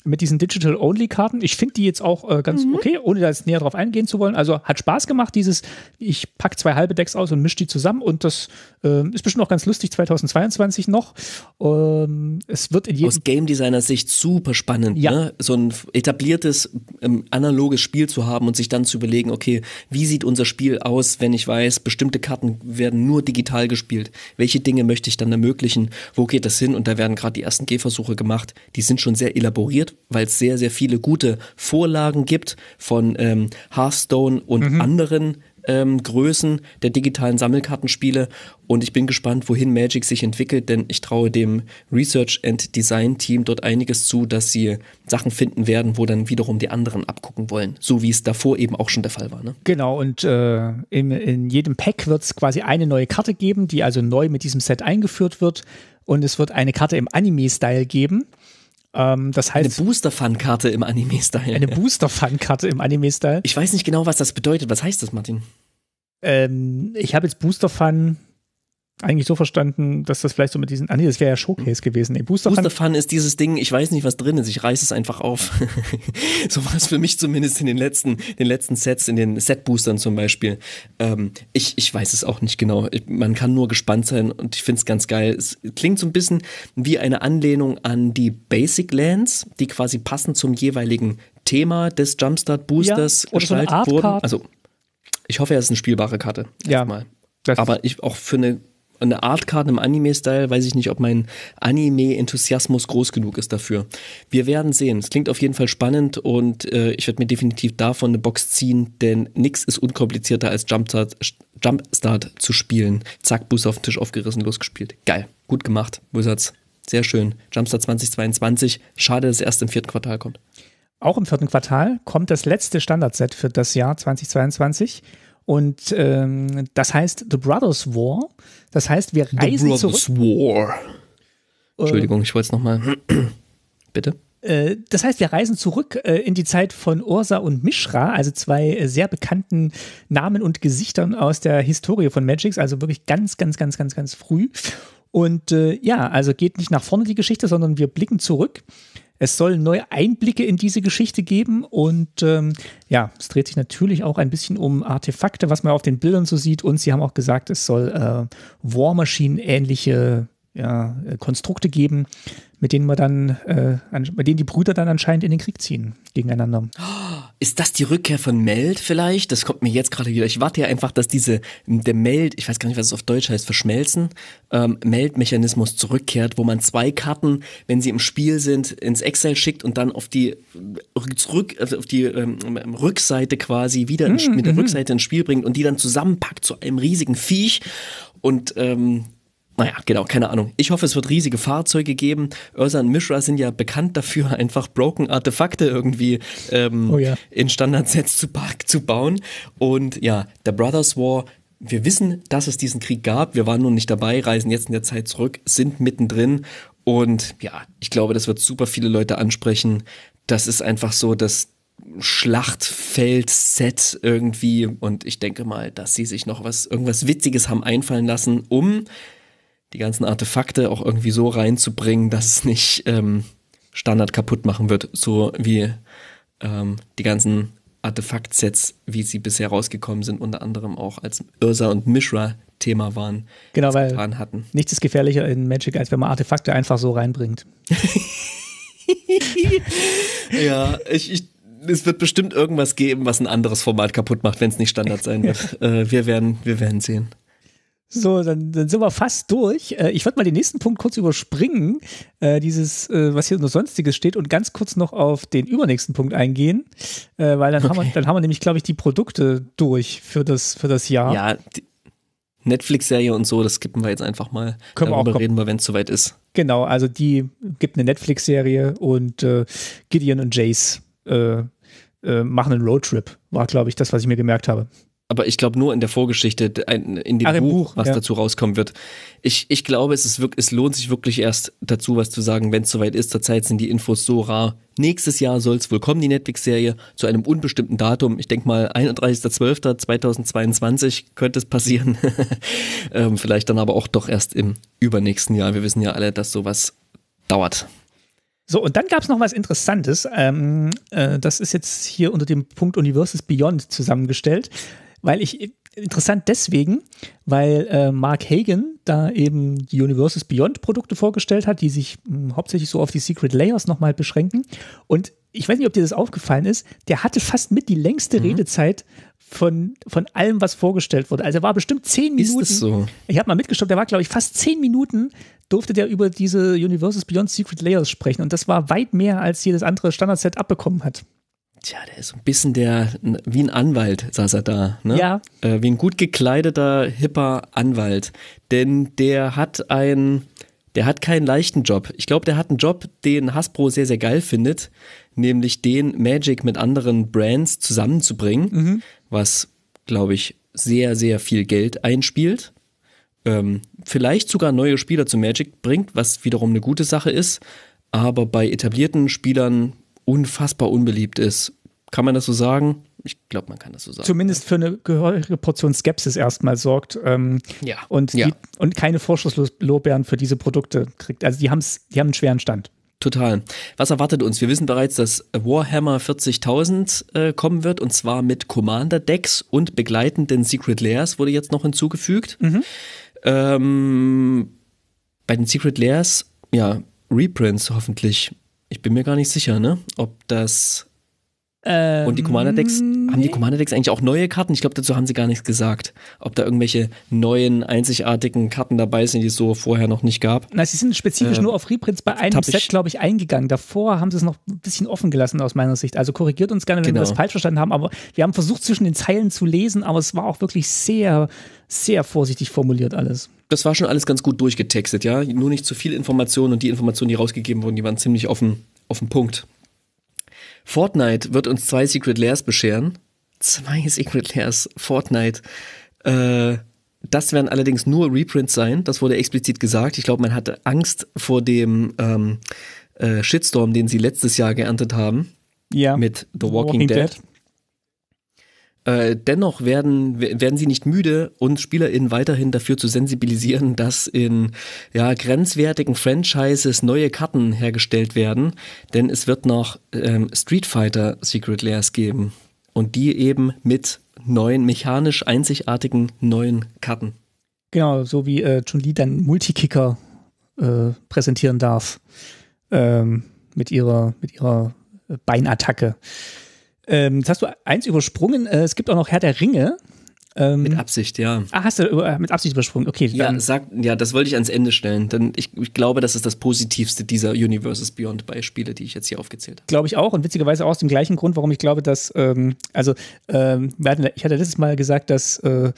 mit diesen Digital-Only-Karten. Ich finde die jetzt auch äh, ganz mhm. okay, ohne da jetzt näher drauf eingehen zu wollen. Also hat Spaß gemacht, dieses, ich packe zwei halbe Decks aus und mische die zusammen und das äh, ist bestimmt auch ganz lustig 2022 noch. Ähm, es wird in jedem Aus Game Designer Sicht super spannend, ja. ne? so ein etabliertes ähm, analoges Spiel zu haben und sich dann zu überlegen, okay, wie sieht unser Spiel aus, wenn ich weiß, bestimmte Karten werden nur digital gespielt. Welche Dinge möchte ich dann ermöglichen? Wo geht das hin? Und da werden gerade die ersten Gehversuche gemacht. Die sind schon sehr elaboriert, weil es sehr, sehr viele gute Vorlagen gibt von ähm, Hearthstone und mhm. anderen ähm, Größen der digitalen Sammelkartenspiele. Und ich bin gespannt, wohin Magic sich entwickelt, denn ich traue dem Research and Design Team dort einiges zu, dass sie Sachen finden werden, wo dann wiederum die anderen abgucken wollen, so wie es davor eben auch schon der Fall war. Ne? Genau, und äh, in, in jedem Pack wird es quasi eine neue Karte geben, die also neu mit diesem Set eingeführt wird. Und es wird eine Karte im Anime-Style geben ähm, das heißt, eine Booster-Fun-Karte im Anime-Style. Eine Booster-Fun-Karte im Anime-Style. Ich weiß nicht genau, was das bedeutet. Was heißt das, Martin? Ähm, ich habe jetzt Booster-Fun eigentlich so verstanden, dass das vielleicht so mit diesen, ah nee, das wäre ja Showcase gewesen. Ey, Booster, Booster Fun, ist dieses Ding, ich weiß nicht, was drin ist, ich reiße es einfach auf. so war es für mich zumindest in den letzten, den letzten Sets, in den Set-Boostern zum Beispiel. Ähm, ich, ich weiß es auch nicht genau. Ich, man kann nur gespannt sein und ich finde es ganz geil. Es klingt so ein bisschen wie eine Anlehnung an die Basic Lands, die quasi passend zum jeweiligen Thema des Jumpstart-Boosters ja, gestaltet so wurden. Also ich hoffe, es ist eine spielbare Karte. Ja. Mal. Aber ich auch für eine eine Art Artcard im Anime-Style, weiß ich nicht, ob mein Anime-Enthusiasmus groß genug ist dafür. Wir werden sehen. Es klingt auf jeden Fall spannend und äh, ich werde mir definitiv davon eine Box ziehen, denn nichts ist unkomplizierter als Jumpstart, Jumpstart zu spielen. Zack, Bus auf den Tisch aufgerissen, losgespielt. Geil. Gut gemacht, Wizards. Sehr schön. Jumpstart 2022. Schade, dass es erst im vierten Quartal kommt. Auch im vierten Quartal kommt das letzte Standardset für das Jahr 2022. Und ähm, das heißt The Brothers War. Das heißt, wir reisen The Brothers zurück. War. Entschuldigung, äh, ich wollte es nochmal. Bitte. Äh, das heißt, wir reisen zurück äh, in die Zeit von Ursa und Mishra, also zwei äh, sehr bekannten Namen und Gesichtern aus der Historie von Magics, also wirklich ganz, ganz, ganz, ganz, ganz früh. Und äh, ja, also geht nicht nach vorne die Geschichte, sondern wir blicken zurück es soll neue Einblicke in diese Geschichte geben und ähm, ja, es dreht sich natürlich auch ein bisschen um Artefakte, was man auf den Bildern so sieht. Und sie haben auch gesagt, es soll äh, War Machine ähnliche ja, äh, Konstrukte geben, mit denen wir dann, äh, bei denen die Brüder dann anscheinend in den Krieg ziehen gegeneinander. Ist das die Rückkehr von Meld vielleicht? Das kommt mir jetzt gerade wieder. Ich warte ja einfach, dass diese, der Meld, ich weiß gar nicht, was es auf Deutsch heißt, verschmelzen, ähm, Meld-Mechanismus zurückkehrt, wo man zwei Karten, wenn sie im Spiel sind, ins Excel schickt und dann auf die äh, zurück, also auf die ähm, Rückseite quasi wieder mm, mit der mhm. Rückseite ins Spiel bringt und die dann zusammenpackt zu einem riesigen Viech und ähm, naja, genau, keine Ahnung. Ich hoffe, es wird riesige Fahrzeuge geben. Ursa und Mishra sind ja bekannt dafür, einfach broken Artefakte irgendwie ähm, oh ja. in Standardsets zu, zu bauen. Und ja, The Brothers War, wir wissen, dass es diesen Krieg gab. Wir waren nun nicht dabei, reisen jetzt in der Zeit zurück, sind mittendrin. Und ja, ich glaube, das wird super viele Leute ansprechen. Das ist einfach so, das Schlachtfeld-Set irgendwie. Und ich denke mal, dass sie sich noch was, irgendwas Witziges haben einfallen lassen, um die ganzen Artefakte auch irgendwie so reinzubringen, dass es nicht ähm, Standard kaputt machen wird, so wie ähm, die ganzen Artefaktsets, wie sie bisher rausgekommen sind, unter anderem auch als Ursa und Mishra Thema waren, genau, weil getan hatten. Nichts ist gefährlicher in Magic, als wenn man Artefakte einfach so reinbringt. ja, ich, ich, es wird bestimmt irgendwas geben, was ein anderes Format kaputt macht, wenn es nicht Standard sein wird. äh, wir werden wir werden sehen. So, dann, dann, sind wir fast durch. Äh, ich würde mal den nächsten Punkt kurz überspringen, äh, dieses, äh, was hier nur Sonstiges steht, und ganz kurz noch auf den übernächsten Punkt eingehen, weil dann, okay. haben, wir, dann haben wir nämlich, glaube ich, die Produkte durch für das, für das Jahr. Ja, Netflix-Serie und so, das skippen wir jetzt einfach mal. Können Darüber wir auch reden wenn es soweit ist. Genau, also die gibt eine Netflix-Serie und äh, Gideon und Jace äh, äh, machen einen Roadtrip, war, glaube ich, das, was ich mir gemerkt habe aber ich glaube nur in der Vorgeschichte, in dem Ach, Buch, Buch, was ja. dazu rauskommen wird. Ich, ich glaube, es, ist wirklich, es lohnt sich wirklich erst dazu, was zu sagen, wenn es soweit ist. Zurzeit sind die Infos so rar. Nächstes Jahr soll es wohl kommen, die Netflix-Serie, zu einem unbestimmten Datum. Ich denke mal, 31.12.2022 könnte es passieren. ähm, vielleicht dann aber auch doch erst im übernächsten Jahr. Wir wissen ja alle, dass sowas dauert. So, und dann gab es noch was Interessantes. Ähm, äh, das ist jetzt hier unter dem Punkt Universes Beyond zusammengestellt weil ich interessant deswegen, weil äh, Mark Hagen da eben die Universes Beyond Produkte vorgestellt hat, die sich mh, hm, hauptsächlich so auf die Secret Layers nochmal beschränken. Und ich weiß nicht, ob dir das aufgefallen ist, der hatte fast mit die längste mhm. Redezeit von, von allem, was vorgestellt wurde. Also er war bestimmt zehn Minuten. Ist das so? Ich habe mal mitgestoppt, der war, glaube ich, fast zehn Minuten durfte der über diese Universes Beyond Secret Layers sprechen. Und das war weit mehr, als jedes andere Standard-Set abbekommen hat. Tja, der ist so ein bisschen der, wie ein Anwalt saß er da. Ne? Ja. Äh, wie ein gut gekleideter, hipper Anwalt. Denn der hat ein, der hat keinen leichten Job. Ich glaube, der hat einen Job, den Hasbro sehr, sehr geil findet, nämlich den Magic mit anderen Brands zusammenzubringen, mhm. was, glaube ich, sehr, sehr viel Geld einspielt. Ähm, vielleicht sogar neue Spieler zu Magic bringt, was wiederum eine gute Sache ist. Aber bei etablierten Spielern unfassbar unbeliebt ist. Kann man das so sagen? Ich glaube, man kann das so sagen. Zumindest für eine gehörige Portion Skepsis erstmal sorgt. Ähm, ja. Und, die, und keine Vorschusslorbeeren für diese Produkte kriegt. Also die, haben's, die haben einen schweren Stand. Total. Was erwartet uns? Wir wissen bereits, dass Warhammer 40.000 äh, kommen wird und zwar mit Commander-Decks und begleitenden Secret Layers wurde jetzt noch hinzugefügt. Mhm. Ähm, bei den Secret Layers, ja, Reprints hoffentlich. Ich bin mir gar nicht sicher, ne? Ob das. Ähm, und die Commander Decks, nee. haben die Commander Decks eigentlich auch neue Karten? Ich glaube, dazu haben sie gar nichts gesagt. Ob da irgendwelche neuen, einzigartigen Karten dabei sind, die es so vorher noch nicht gab. Na, sie sind spezifisch äh, nur auf Reprints bei einem Set, glaube ich, eingegangen. Davor haben sie es noch ein bisschen offen gelassen aus meiner Sicht. Also korrigiert uns gerne, wenn genau. wir das falsch verstanden haben. Aber wir haben versucht, zwischen den Zeilen zu lesen, aber es war auch wirklich sehr, sehr vorsichtig formuliert alles das war schon alles ganz gut durchgetextet, ja. Nur nicht zu viel Informationen und die Informationen, die rausgegeben wurden, die waren ziemlich auf dem, auf dem Punkt. Fortnite wird uns zwei Secret Lairs bescheren. Zwei Secret Lairs, Fortnite. Äh, das werden allerdings nur Reprints sein, das wurde explizit gesagt. Ich glaube, man hatte Angst vor dem ähm, äh, Shitstorm, den sie letztes Jahr geerntet haben. Ja. Mit The Walking, Walking Dead. Dead. Äh, dennoch werden, werden sie nicht müde, uns SpielerInnen weiterhin dafür zu sensibilisieren, dass in ja, grenzwertigen Franchises neue Karten hergestellt werden. Denn es wird noch ähm, Street Fighter Secret Layers geben. Und die eben mit neuen, mechanisch einzigartigen neuen Karten. Genau, so wie äh, Chun-Li dann Multikicker äh, präsentieren darf. Ähm, mit ihrer, mit ihrer Beinattacke. Ähm, jetzt hast du eins übersprungen. Äh, es gibt auch noch Herr der Ringe. Ähm, mit Absicht, ja. Ah, hast du äh, mit Absicht übersprungen, okay. Ja, sag, ja, das wollte ich ans Ende stellen, denn ich, ich, glaube, das ist das Positivste dieser Universes Beyond Beispiele, die ich jetzt hier aufgezählt habe. Glaube ich auch und witzigerweise auch aus dem gleichen Grund, warum ich glaube, dass, ähm, also, ähm, hatten, ich hatte letztes Mal gesagt, dass äh,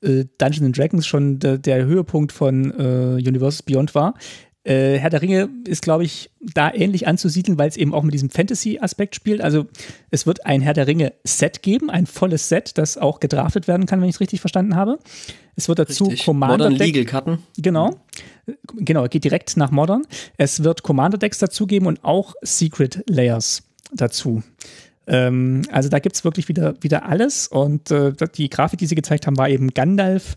äh Dungeons Dragons schon der, der Höhepunkt von äh, Universes Beyond war. Äh, Herr der Ringe ist, glaube ich, da ähnlich anzusiedeln, weil es eben auch mit diesem Fantasy-Aspekt spielt. Also es wird ein Herr der Ringe-Set geben, ein volles Set, das auch gedraftet werden kann, wenn ich es richtig verstanden habe. Es wird dazu richtig. Commander Modern Legal Karten. Genau. Genau, geht direkt nach Modern. Es wird Commander Decks dazugeben und auch Secret Layers dazu ähm, also da gibt es wirklich wieder, wieder alles. Und äh, die Grafik, die sie gezeigt haben, war eben Gandalf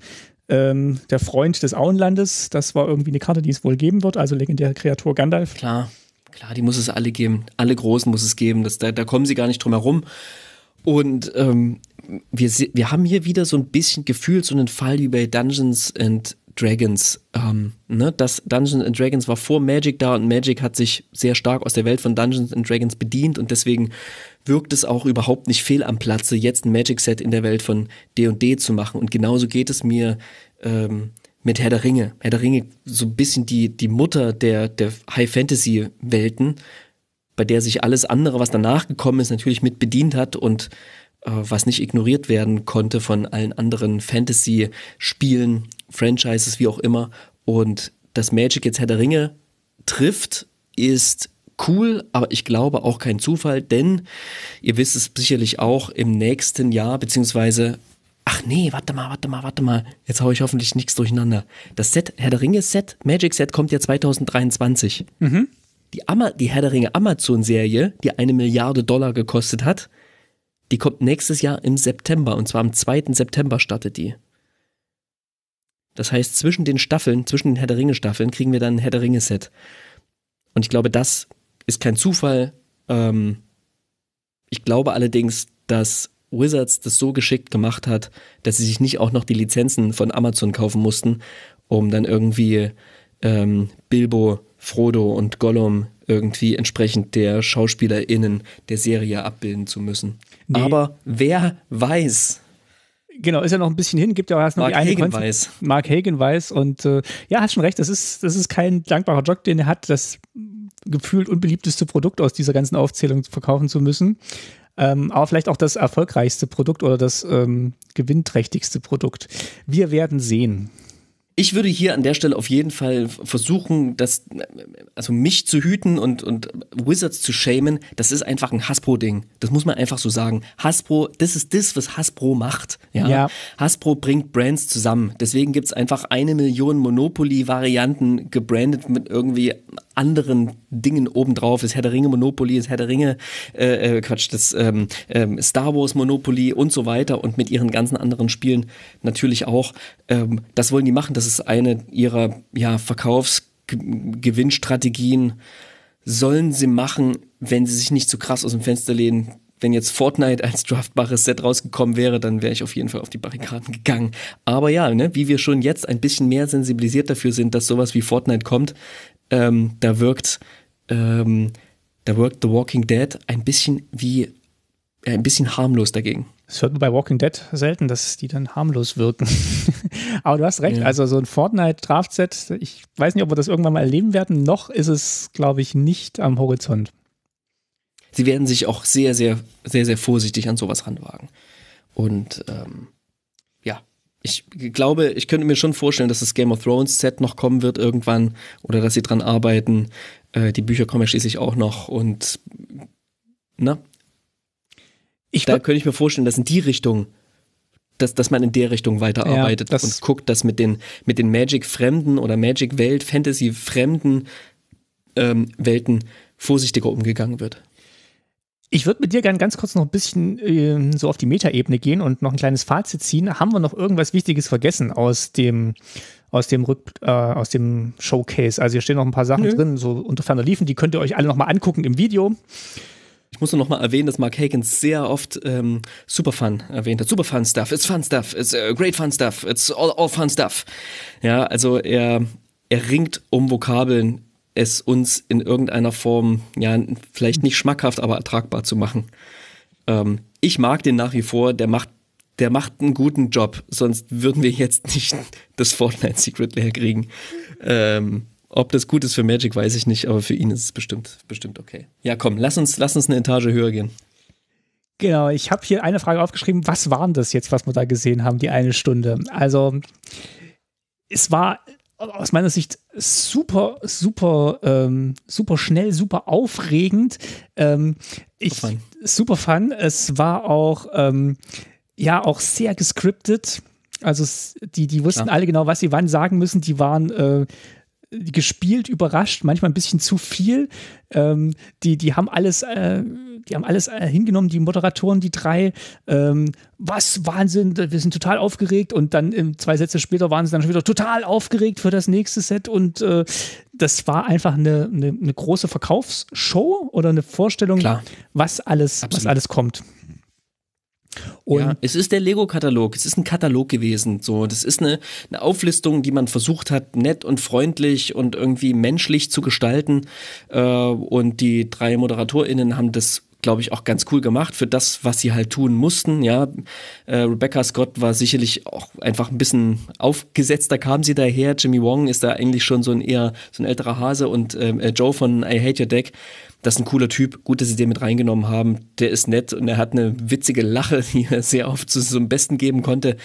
ähm, der Freund des Auenlandes, das war irgendwie eine Karte, die es wohl geben wird, also legendäre Kreatur Gandalf. Klar, klar, die muss es alle geben. Alle Großen muss es geben. Das, da, da kommen sie gar nicht drum herum. Und ähm, wir, wir haben hier wieder so ein bisschen gefühlt so einen Fall wie bei Dungeons and Dragons. Ähm, ne? Das Dungeons and Dragons war vor Magic da und Magic hat sich sehr stark aus der Welt von Dungeons and Dragons bedient und deswegen wirkt es auch überhaupt nicht fehl am Platze, jetzt ein Magic-Set in der Welt von D&D &D zu machen. Und genauso geht es mir ähm, mit Herr der Ringe. Herr der Ringe, so ein bisschen die, die Mutter der, der High-Fantasy-Welten, bei der sich alles andere, was danach gekommen ist, natürlich mit bedient hat und äh, was nicht ignoriert werden konnte von allen anderen Fantasy-Spielen Franchises, wie auch immer. Und dass Magic jetzt Herr der Ringe trifft, ist cool, aber ich glaube auch kein Zufall, denn ihr wisst es sicherlich auch im nächsten Jahr, beziehungsweise, ach nee, warte mal, warte mal, warte mal, jetzt haue ich hoffentlich nichts durcheinander. Das Set, Herr der Ringe Set, Magic Set kommt ja 2023. Mhm. Die, Ama die Herr der Ringe Amazon-Serie, die eine Milliarde Dollar gekostet hat, die kommt nächstes Jahr im September und zwar am 2. September startet die. Das heißt, zwischen den Staffeln, zwischen den Herr der Ringe Staffeln kriegen wir dann ein Herr der Ringe Set. Und ich glaube, das ist kein Zufall. Ähm, ich glaube allerdings, dass Wizards das so geschickt gemacht hat, dass sie sich nicht auch noch die Lizenzen von Amazon kaufen mussten, um dann irgendwie ähm, Bilbo, Frodo und Gollum irgendwie entsprechend der SchauspielerInnen der Serie abbilden zu müssen. Nee. Aber wer weiß? Genau, ist ja noch ein bisschen hin, gibt ja auch erst noch Mark die eine Hagen weiß. Mark Hagen weiß und äh, ja, hast schon recht, das ist, das ist kein dankbarer Job, den er hat, das gefühlt unbeliebteste Produkt aus dieser ganzen Aufzählung verkaufen zu müssen. Ähm, aber vielleicht auch das erfolgreichste Produkt oder das ähm, gewinnträchtigste Produkt. Wir werden sehen ich würde hier an der Stelle auf jeden Fall versuchen, das, also mich zu hüten und, und Wizards zu shamen. Das ist einfach ein Hasbro-Ding. Das muss man einfach so sagen. Hasbro, das ist das, was Hasbro macht. Ja? ja. Hasbro bringt Brands zusammen. Deswegen gibt's einfach eine Million Monopoly-Varianten gebrandet mit irgendwie anderen Dingen obendrauf, das Herr der Ringe Monopoly, das Herr der Ringe, äh, äh, Quatsch, das ähm, ähm, Star Wars Monopoly und so weiter und mit ihren ganzen anderen Spielen natürlich auch. Ähm, das wollen die machen, das ist eine ihrer ja, Verkaufsgewinnstrategien. Sollen sie machen, wenn sie sich nicht so krass aus dem Fenster lehnen, wenn jetzt Fortnite als draftbares Set rausgekommen wäre, dann wäre ich auf jeden Fall auf die Barrikaden gegangen. Aber ja, ne, wie wir schon jetzt ein bisschen mehr sensibilisiert dafür sind, dass sowas wie Fortnite kommt, ähm, da wirkt ähm, da wirkt The Walking Dead ein bisschen wie, äh, ein bisschen harmlos dagegen. Das hört man bei Walking Dead selten, dass die dann harmlos wirken. Aber du hast recht, ja. also so ein fortnite draft set ich weiß nicht, ob wir das irgendwann mal erleben werden, noch ist es, glaube ich, nicht am Horizont. Sie werden sich auch sehr, sehr, sehr, sehr vorsichtig an sowas ranwagen. Und ähm, ja, ich glaube, ich könnte mir schon vorstellen, dass das Game of Thrones Set noch kommen wird irgendwann oder dass sie dran arbeiten. Äh, die Bücher kommen ja schließlich auch noch und na? Ne? Ich da könnte ich mir vorstellen, dass in die Richtung, dass, dass man in der Richtung weiterarbeitet ja, und guckt, dass mit den, mit den Magic-Fremden oder Magic-Welt, Fantasy-Fremden ähm, Welten vorsichtiger umgegangen wird. Ich würde mit dir gerne ganz kurz noch ein bisschen äh, so auf die Metaebene gehen und noch ein kleines Fazit ziehen. Haben wir noch irgendwas Wichtiges vergessen aus dem aus dem, Rück, äh, aus dem Showcase. Also hier stehen noch ein paar Sachen Nö. drin, so unter ferner liefen, die könnt ihr euch alle nochmal angucken im Video. Ich muss nur noch mal erwähnen, dass Mark Hakens sehr oft ähm, Superfun erwähnt hat. Superfun Stuff, it's fun stuff, it's uh, great fun stuff, it's all, all fun stuff. Ja, also er, er ringt um Vokabeln, es uns in irgendeiner Form, ja, vielleicht nicht schmackhaft, aber ertragbar zu machen. Ähm, ich mag den nach wie vor, der macht der macht einen guten Job, sonst würden wir jetzt nicht das Fortnite Secret leer kriegen. Ähm, ob das gut ist für Magic, weiß ich nicht, aber für ihn ist es bestimmt, bestimmt okay. Ja, komm, lass uns, lass uns eine Etage höher gehen. Genau, ich habe hier eine Frage aufgeschrieben. Was waren das jetzt, was wir da gesehen haben, die eine Stunde? Also, es war aus meiner Sicht super, super, ähm, super schnell, super aufregend. Ähm, ich, super fun. super fun. Es war auch ähm, ja auch sehr gescriptet. Also die, die wussten ja. alle genau, was sie wann sagen müssen. Die waren äh, gespielt, überrascht, manchmal ein bisschen zu viel. Ähm, die, die haben alles, äh, die haben alles äh, hingenommen, die Moderatoren, die drei. Ähm, was Wahnsinn, wir sind total aufgeregt und dann ähm, zwei Sätze später waren sie dann schon wieder total aufgeregt für das nächste Set und äh, das war einfach eine, eine, eine, große Verkaufsshow oder eine Vorstellung, Klar. was alles, Absolut. was alles kommt. Und ja, es ist der Lego-Katalog. Es ist ein Katalog gewesen. So, das ist eine, eine Auflistung, die man versucht hat, nett und freundlich und irgendwie menschlich zu gestalten. Äh, und die drei ModeratorInnen haben das glaube ich, auch ganz cool gemacht für das, was sie halt tun mussten. Ja, äh, Rebecca Scott war sicherlich auch einfach ein bisschen aufgesetzter, kam sie daher. Jimmy Wong ist da eigentlich schon so ein eher so ein älterer Hase und ähm, äh, Joe von I Hate Your Deck, das ist ein cooler Typ. Gut, dass sie den mit reingenommen haben. Der ist nett und er hat eine witzige Lache, die er sehr oft zu so einem Besten geben konnte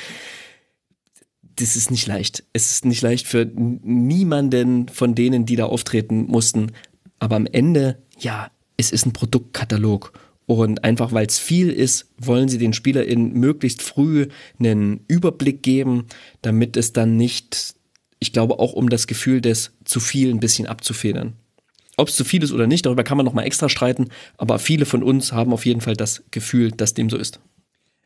das ist nicht leicht. Es ist nicht leicht für niemanden von denen, die da auftreten mussten. Aber am Ende, ja, es ist ein Produktkatalog. Und einfach weil es viel ist, wollen sie den SpielerInnen möglichst früh einen Überblick geben, damit es dann nicht, ich glaube auch um das Gefühl des zu viel ein bisschen abzufedern. Ob es zu viel ist oder nicht, darüber kann man nochmal extra streiten, aber viele von uns haben auf jeden Fall das Gefühl, dass dem so ist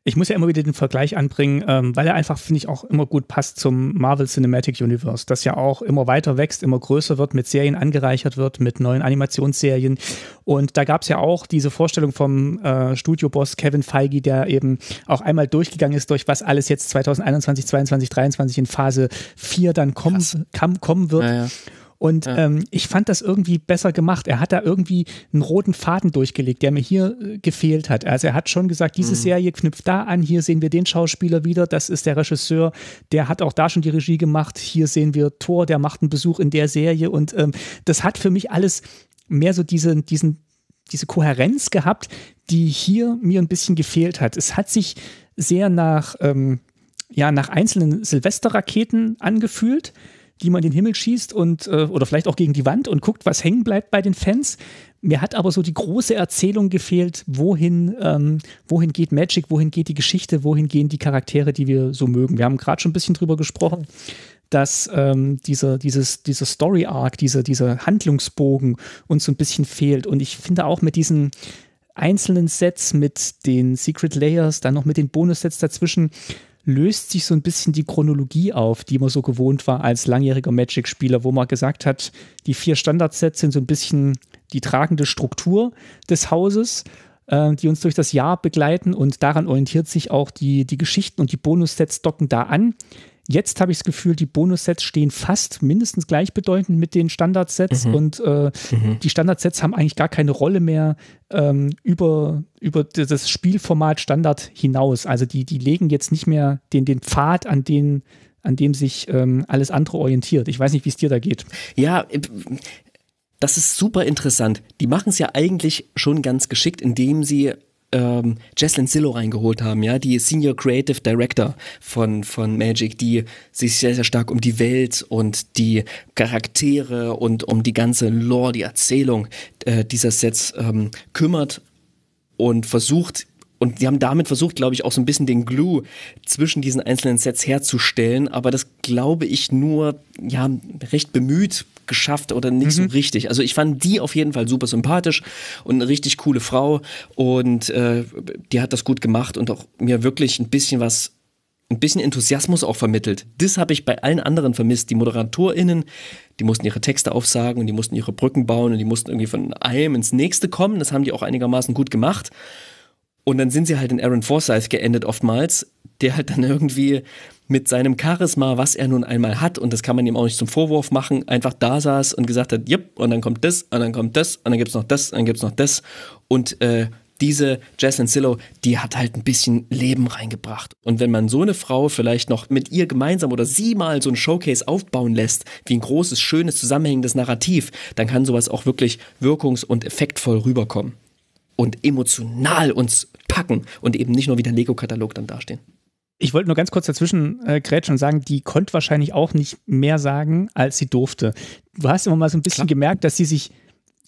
ich muss ja immer wieder den Vergleich anbringen, ähm, weil er einfach, finde ich, auch immer gut passt zum Marvel Cinematic Universe, das ja auch immer weiter wächst, immer größer wird, mit Serien angereichert wird, mit neuen Animationsserien. Und da gab es ja auch diese Vorstellung vom äh, Studioboss Kevin Feige, der eben auch einmal durchgegangen ist, durch was alles jetzt 2021, 2022, 2023 in Phase 4 dann kommen, kommen wird. Ja, ja. Und ja. ähm, ich fand das irgendwie besser gemacht. Er hat da irgendwie einen roten Faden durchgelegt, der mir hier äh, gefehlt hat. Also er hat schon gesagt, diese mhm. Serie knüpft da an, hier sehen wir den Schauspieler wieder, das ist der Regisseur, der hat auch da schon die Regie gemacht, hier sehen wir Thor, der macht einen Besuch in der Serie. Und ähm, das hat für mich alles mehr so diese, diesen, diese Kohärenz gehabt, die hier mir ein bisschen gefehlt hat. Es hat sich sehr nach, ähm, ja, nach einzelnen Silvesterraketen angefühlt die man in den Himmel schießt und äh, oder vielleicht auch gegen die Wand und guckt, was hängen bleibt bei den Fans. Mir hat aber so die große Erzählung gefehlt, wohin, ähm, wohin geht Magic, wohin geht die Geschichte, wohin gehen die Charaktere, die wir so mögen. Wir haben gerade schon ein bisschen drüber gesprochen, dass ähm, dieser, dieses, dieser Story Arc, diese, dieser Handlungsbogen uns so ein bisschen fehlt. Und ich finde auch mit diesen einzelnen Sets, mit den Secret Layers, dann noch mit den Bonus-Sets dazwischen, löst sich so ein bisschen die Chronologie auf, die man so gewohnt war als langjähriger Magic-Spieler, wo man gesagt hat, die vier Standardsets sind so ein bisschen die tragende Struktur des Hauses, äh, die uns durch das Jahr begleiten und daran orientiert sich auch die, die Geschichten und die Bonussets docken da an jetzt habe ich das Gefühl, die Bonussets stehen fast mindestens gleichbedeutend mit den Standardsets mhm. und äh, mhm. die Standardsets haben eigentlich gar keine Rolle mehr ähm, über, über das Spielformat Standard hinaus. Also die, die legen jetzt nicht mehr den, den Pfad, an den an dem sich ähm, alles andere orientiert. Ich weiß nicht, wie es dir da geht. Ja, äh, das ist super interessant. Die machen es ja eigentlich schon ganz geschickt, indem sie ähm, Jesslyn Sillo reingeholt haben, ja, die Senior Creative Director von, von Magic, die sich sehr, sehr stark um die Welt und die Charaktere und um die ganze Lore, die Erzählung äh, dieser Sets ähm, kümmert und versucht, und sie haben damit versucht, glaube ich, auch so ein bisschen den Glue zwischen diesen einzelnen Sets herzustellen. Aber das glaube ich nur, ja, recht bemüht geschafft oder nicht mhm. so richtig. Also ich fand die auf jeden Fall super sympathisch und eine richtig coole Frau. Und äh, die hat das gut gemacht und auch mir wirklich ein bisschen was ein bisschen Enthusiasmus auch vermittelt. Das habe ich bei allen anderen vermisst. Die ModeratorInnen, die mussten ihre Texte aufsagen und die mussten ihre Brücken bauen und die mussten irgendwie von einem ins nächste kommen. Das haben die auch einigermaßen gut gemacht. Und dann sind sie halt in Aaron Forsyth geendet oftmals, der halt dann irgendwie mit seinem Charisma, was er nun einmal hat, und das kann man ihm auch nicht zum Vorwurf machen, einfach da saß und gesagt hat, jupp, und dann kommt das, und dann kommt das, und dann gibt's noch das, und dann gibt's noch das. Und äh, diese Jesslyn Sillow, die hat halt ein bisschen Leben reingebracht. Und wenn man so eine Frau vielleicht noch mit ihr gemeinsam oder sie mal so ein Showcase aufbauen lässt, wie ein großes, schönes, zusammenhängendes Narrativ, dann kann sowas auch wirklich wirkungs- und effektvoll rüberkommen und emotional uns packen und eben nicht nur wie der Lego-Katalog dann dastehen. Ich wollte nur ganz kurz dazwischen äh, grätschen und sagen, die konnte wahrscheinlich auch nicht mehr sagen, als sie durfte. Du hast immer mal so ein bisschen Klar. gemerkt, dass sie sich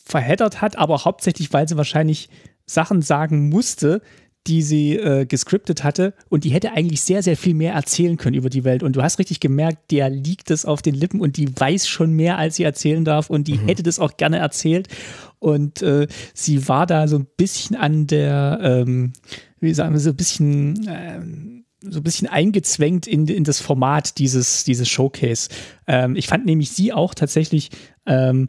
verheddert hat, aber hauptsächlich, weil sie wahrscheinlich Sachen sagen musste, die sie äh, gescriptet hatte und die hätte eigentlich sehr, sehr viel mehr erzählen können über die Welt. Und du hast richtig gemerkt, der liegt es auf den Lippen und die weiß schon mehr, als sie erzählen darf und die mhm. hätte das auch gerne erzählt. Und äh, sie war da so ein bisschen an der, ähm, wie sagen wir, so ein bisschen. Ähm, so ein bisschen eingezwängt in, in das Format dieses, dieses Showcase. Ähm, ich fand nämlich sie auch tatsächlich ähm,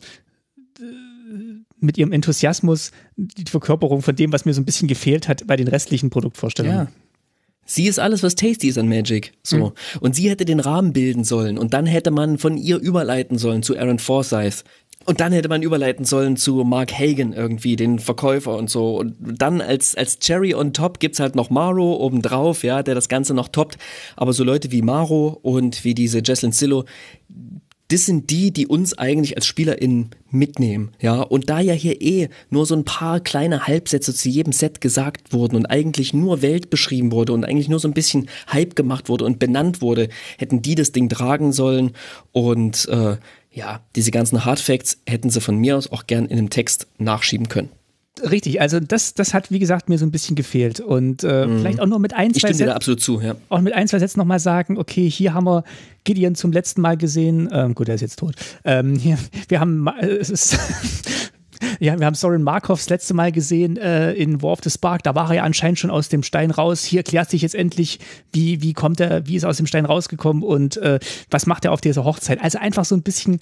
mit ihrem Enthusiasmus die Verkörperung von dem, was mir so ein bisschen gefehlt hat bei den restlichen Produktvorstellungen. Ja. Sie ist alles, was tasty ist an Magic. So. Mhm. Und sie hätte den Rahmen bilden sollen und dann hätte man von ihr überleiten sollen zu Aaron Forsyth, und dann hätte man überleiten sollen zu Mark Hagen irgendwie, den Verkäufer und so. Und dann als, als Cherry on top gibt es halt noch Maro obendrauf, ja, der das Ganze noch toppt. Aber so Leute wie Maro und wie diese Jesslyn Zillow, das sind die, die uns eigentlich als SpielerInnen mitnehmen. Ja, und da ja hier eh nur so ein paar kleine Halbsätze zu jedem Set gesagt wurden und eigentlich nur Welt beschrieben wurde und eigentlich nur so ein bisschen Hype gemacht wurde und benannt wurde, hätten die das Ding tragen sollen und äh, ja, diese ganzen Hardfacts hätten sie von mir aus auch gern in einem Text nachschieben können. Richtig, also das, das hat, wie gesagt, mir so ein bisschen gefehlt. Und äh, mhm. vielleicht auch nur mit ein, zwei Sätzen. absolut zu, ja. Auch mit ein, zwei Sätzen nochmal sagen, okay, hier haben wir Gideon zum letzten Mal gesehen. Ähm, gut, er ist jetzt tot. Ähm, hier, wir haben, es ist ja, wir haben Soren Markov das letzte Mal gesehen äh, in War of the Spark. Da war er ja anscheinend schon aus dem Stein raus. Hier klärt sich jetzt endlich, wie, wie kommt er, wie ist er aus dem Stein rausgekommen und äh, was macht er auf dieser Hochzeit. Also einfach so ein bisschen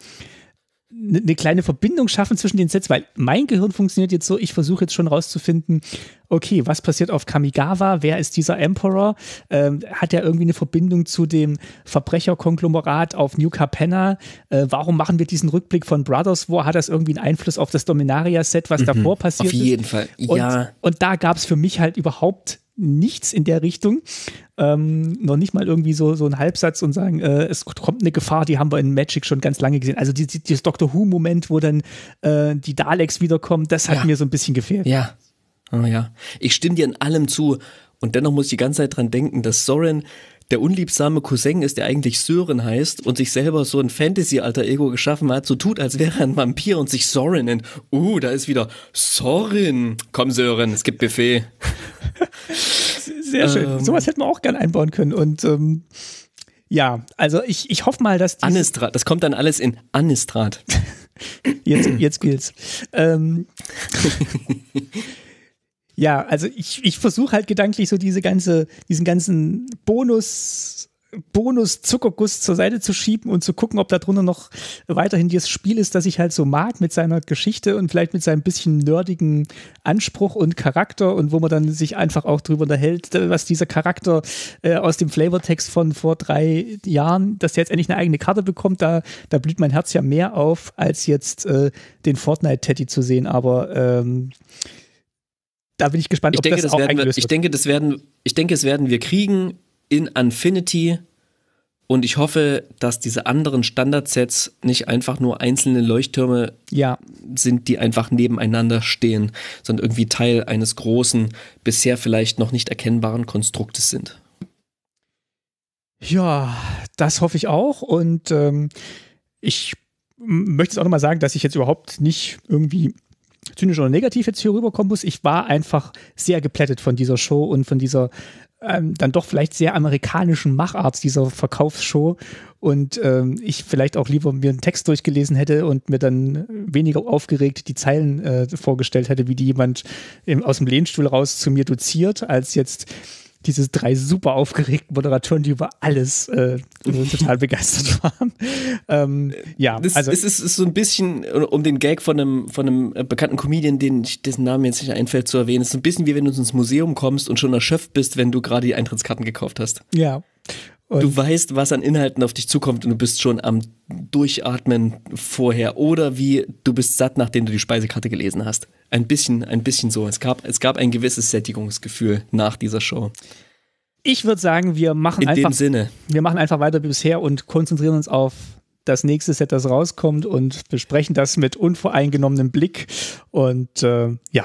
eine kleine Verbindung schaffen zwischen den Sets, weil mein Gehirn funktioniert jetzt so, ich versuche jetzt schon rauszufinden, okay, was passiert auf Kamigawa, wer ist dieser Emperor, ähm, hat er irgendwie eine Verbindung zu dem Verbrecherkonglomerat auf New Capenna, äh, warum machen wir diesen Rückblick von Brothers War, hat das irgendwie einen Einfluss auf das Dominaria-Set, was mhm, davor passiert ist? Auf jeden ist? Fall, ja. Und, und da gab es für mich halt überhaupt nichts in der Richtung. Ähm, noch nicht mal irgendwie so, so einen Halbsatz und sagen, äh, es kommt eine Gefahr, die haben wir in Magic schon ganz lange gesehen. Also die, die, dieses Doctor Who-Moment, wo dann äh, die Daleks wiederkommen, das hat ja. mir so ein bisschen gefehlt. Ja. Oh ja. Ich stimme dir in allem zu. Und dennoch muss ich die ganze Zeit dran denken, dass Soren der unliebsame Cousin ist, der eigentlich Sören heißt und sich selber so ein Fantasy-alter Ego geschaffen hat, so tut, als wäre er ein Vampir und sich Sorin nennt. Uh, da ist wieder Sorin. Komm, Sören, es gibt Buffet. Sehr schön. Ähm, Sowas hätten wir auch gern einbauen können. Und ähm, ja, also ich, ich hoffe mal, dass. Anistrat, das kommt dann alles in Anistrat. jetzt, jetzt gilt's. Ähm, ja, also ich, ich versuche halt gedanklich so diese ganze, diesen ganzen Bonus, Bonus Zuckerguss zur Seite zu schieben und zu gucken, ob da drunter noch weiterhin dieses Spiel ist, das ich halt so mag mit seiner Geschichte und vielleicht mit seinem bisschen nerdigen Anspruch und Charakter und wo man dann sich einfach auch drüber unterhält, was dieser Charakter äh, aus dem Flavortext von vor drei Jahren, dass der jetzt endlich eine eigene Karte bekommt, da, da blüht mein Herz ja mehr auf, als jetzt äh, den Fortnite-Teddy zu sehen, aber ähm, da bin ich gespannt, ich ob denke, das, das auch eingelöst wir, ich Denke, das werden, ich denke, es werden wir kriegen in Infinity. Und ich hoffe, dass diese anderen Standardsets nicht einfach nur einzelne Leuchttürme ja. sind, die einfach nebeneinander stehen, sondern irgendwie Teil eines großen, bisher vielleicht noch nicht erkennbaren Konstruktes sind. Ja, das hoffe ich auch. Und ähm, ich möchte es auch nochmal sagen, dass ich jetzt überhaupt nicht irgendwie zynisch oder negativ jetzt hier rüberkommen muss. Ich war einfach sehr geplättet von dieser Show und von dieser ähm, dann doch vielleicht sehr amerikanischen Machart dieser Verkaufsshow und ähm, ich vielleicht auch lieber mir einen Text durchgelesen hätte und mir dann weniger aufgeregt die Zeilen äh, vorgestellt hätte, wie die jemand im, aus dem Lehnstuhl raus zu mir doziert, als jetzt diese drei super aufgeregten Moderatoren, die über alles äh, total begeistert waren. Ähm, ja, das, also es ist, ist, so ein bisschen, um den Gag von einem, von einem äh, bekannten Comedian, den ich, dessen Namen jetzt nicht einfällt, zu erwähnen, es ist ein bisschen wie wenn du ins Museum kommst und schon erschöpft bist, wenn du gerade die Eintrittskarten gekauft hast. Ja, und du weißt, was an Inhalten auf dich zukommt und du bist schon am Durchatmen vorher. Oder wie du bist satt, nachdem du die Speisekarte gelesen hast. Ein bisschen, ein bisschen so. Es gab, es gab ein gewisses Sättigungsgefühl nach dieser Show. Ich würde sagen, wir machen In einfach. In dem Sinne. Wir machen einfach weiter wie bisher und konzentrieren uns auf das nächste Set, das rauskommt und besprechen das mit unvoreingenommenem Blick. Und äh, ja,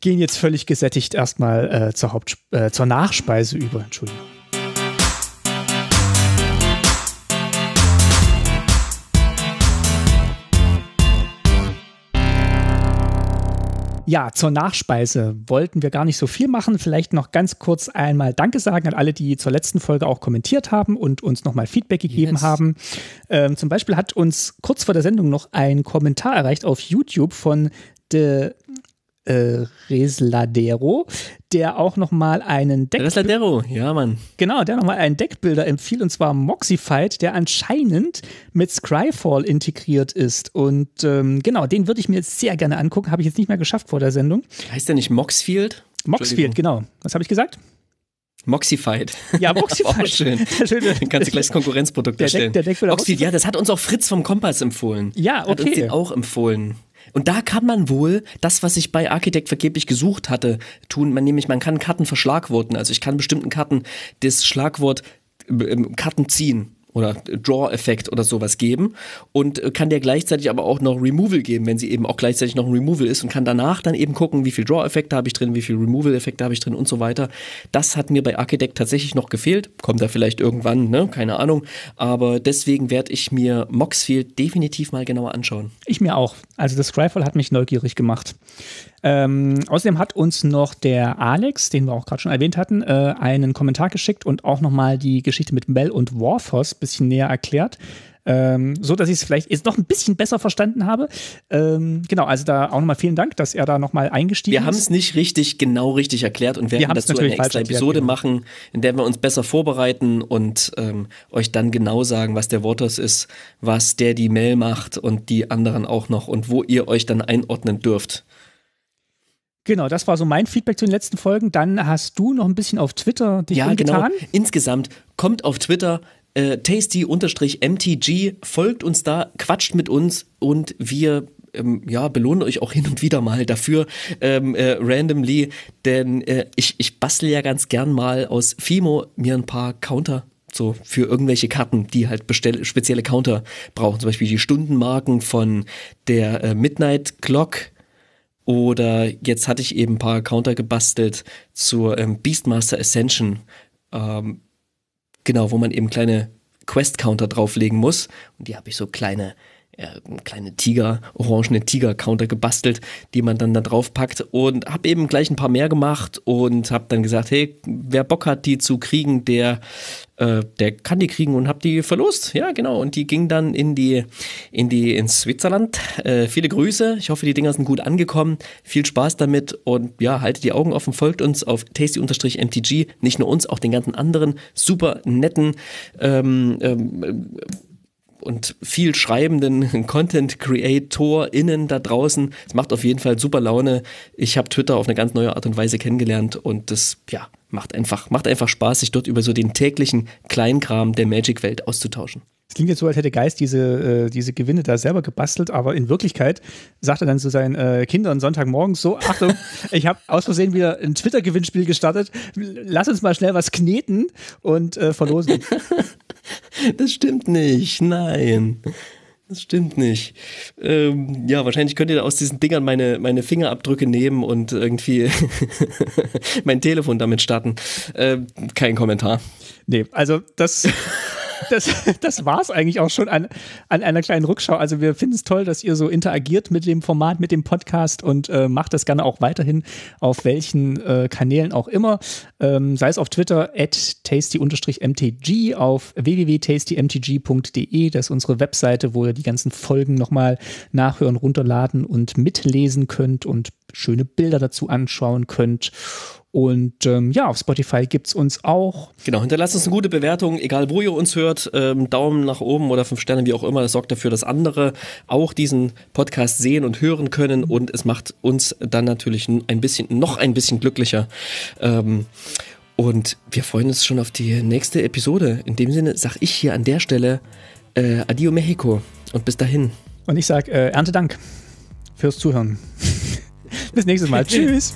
gehen jetzt völlig gesättigt erstmal äh, zur, Haupt, äh, zur Nachspeise über. Entschuldigung. Ja, zur Nachspeise wollten wir gar nicht so viel machen. Vielleicht noch ganz kurz einmal Danke sagen an alle, die zur letzten Folge auch kommentiert haben und uns nochmal Feedback gegeben yes. haben. Ähm, zum Beispiel hat uns kurz vor der Sendung noch ein Kommentar erreicht auf YouTube von The äh, Resladero, der auch nochmal einen Deck. Resladero, ja, Mann. Genau, der nochmal einen Deckbilder empfiehlt, und zwar Moxified, der anscheinend mit Scryfall integriert ist. Und ähm, genau, den würde ich mir jetzt sehr gerne angucken. Habe ich jetzt nicht mehr geschafft vor der Sendung. Heißt der nicht Moxfield? Moxfield, genau. Was habe ich gesagt? Moxified. Ja, Moxified. auch schön. schön. Kannst du gleich das Konkurrenzprodukt der erstellen. Deck, der Deck Moxified, ja, das hat uns auch Fritz vom Kompass empfohlen. Ja, okay. Hat uns den auch empfohlen. Und da kann man wohl das, was ich bei Architect vergeblich gesucht hatte, tun. Man nämlich, man kann Karten verschlagworten. Also ich kann bestimmten Karten das Schlagwort äh, ähm, Karten ziehen oder Draw-Effekt oder sowas geben und äh, kann der gleichzeitig aber auch noch Removal geben, wenn sie eben auch gleichzeitig noch ein Removal ist und kann danach dann eben gucken, wie viel Draw-Effekte habe ich drin, wie viel Removal-Effekte habe ich drin und so weiter. Das hat mir bei Architect tatsächlich noch gefehlt. Kommt da vielleicht irgendwann, ne? Keine Ahnung. Aber deswegen werde ich mir Moxfield definitiv mal genauer anschauen. Ich mir auch. Also das Scryfall hat mich neugierig gemacht. Ähm, außerdem hat uns noch der Alex, den wir auch gerade schon erwähnt hatten, äh, einen Kommentar geschickt und auch nochmal die Geschichte mit Mel und Warthos ein bisschen näher erklärt. Ähm, so dass ich es vielleicht jetzt noch ein bisschen besser verstanden habe. Ähm, genau, also da auch nochmal vielen Dank, dass er da nochmal eingestiegen wir ist. Wir haben es nicht richtig, genau richtig erklärt und werden wir dazu eine extra Episode erklärt, machen, in der wir uns besser vorbereiten und ähm, euch dann genau sagen, was der Waters ist, was der die Mail macht und die anderen auch noch und wo ihr euch dann einordnen dürft. Genau, das war so mein Feedback zu den letzten Folgen. Dann hast du noch ein bisschen auf Twitter dich ja, genau. umgetan. Genau. Insgesamt kommt auf Twitter äh, tasty-mtg, folgt uns da, quatscht mit uns und wir ähm, ja, belohnen euch auch hin und wieder mal dafür, ähm, äh, randomly, denn äh, ich, ich bastel ja ganz gern mal aus Fimo mir ein paar Counter so für irgendwelche Karten, die halt bestell, spezielle Counter brauchen. Zum Beispiel die Stundenmarken von der äh, Midnight Clock oder jetzt hatte ich eben ein paar Counter gebastelt zur ähm, Beastmaster Ascension. Ähm, genau, wo man eben kleine Quest-Counter drauflegen muss. Und die habe ich so kleine ja, kleine Tiger, orangene Tiger-Counter gebastelt, die man dann da drauf packt und habe eben gleich ein paar mehr gemacht und habe dann gesagt, hey, wer Bock hat, die zu kriegen, der, äh, der kann die kriegen und habe die verlost. Ja, genau. Und die ging dann in die, in die, ins Switzerland. Äh, viele Grüße. Ich hoffe, die Dinger sind gut angekommen. Viel Spaß damit und ja, haltet die Augen offen, folgt uns auf tasty-mtg, nicht nur uns, auch den ganzen anderen super netten ähm, ähm, und viel schreibenden content creator innen da draußen. Es macht auf jeden Fall super Laune. Ich habe Twitter auf eine ganz neue Art und Weise kennengelernt und das, ja, macht einfach, macht einfach Spaß, sich dort über so den täglichen Kleinkram der Magic-Welt auszutauschen. Es klingt jetzt so, als hätte Geist diese, äh, diese Gewinne da selber gebastelt, aber in Wirklichkeit sagt er dann zu seinen äh, Kindern Sonntagmorgens so, Achtung, ich habe aus Versehen wieder ein Twitter-Gewinnspiel gestartet, lass uns mal schnell was kneten und äh, verlosen. das stimmt nicht, nein. Das stimmt nicht. Ähm, ja, wahrscheinlich könnt ihr aus diesen Dingern meine, meine Fingerabdrücke nehmen und irgendwie mein Telefon damit starten. Ähm, kein Kommentar. Nee, also das das, das war es eigentlich auch schon an, an einer kleinen Rückschau. Also wir finden es toll, dass ihr so interagiert mit dem Format, mit dem Podcast und äh, macht das gerne auch weiterhin auf welchen äh, Kanälen auch immer. Ähm, sei es auf Twitter at tasty-mtg, auf www.tastymtg.de, das ist unsere Webseite, wo ihr die ganzen Folgen nochmal nachhören, runterladen und mitlesen könnt und schöne Bilder dazu anschauen könnt. Und ähm, ja, auf Spotify gibt es uns auch. Genau, hinterlasst uns eine gute Bewertung, egal wo ihr uns hört. Ähm, Daumen nach oben oder fünf Sterne, wie auch immer. Das sorgt dafür, dass andere auch diesen Podcast sehen und hören können. Und es macht uns dann natürlich ein bisschen, noch ein bisschen glücklicher. Ähm, und wir freuen uns schon auf die nächste Episode. In dem Sinne sage ich hier an der Stelle äh, Adio Mexico und bis dahin. Und ich sage äh, Erntedank fürs Zuhören. bis nächstes Mal. Tschüss.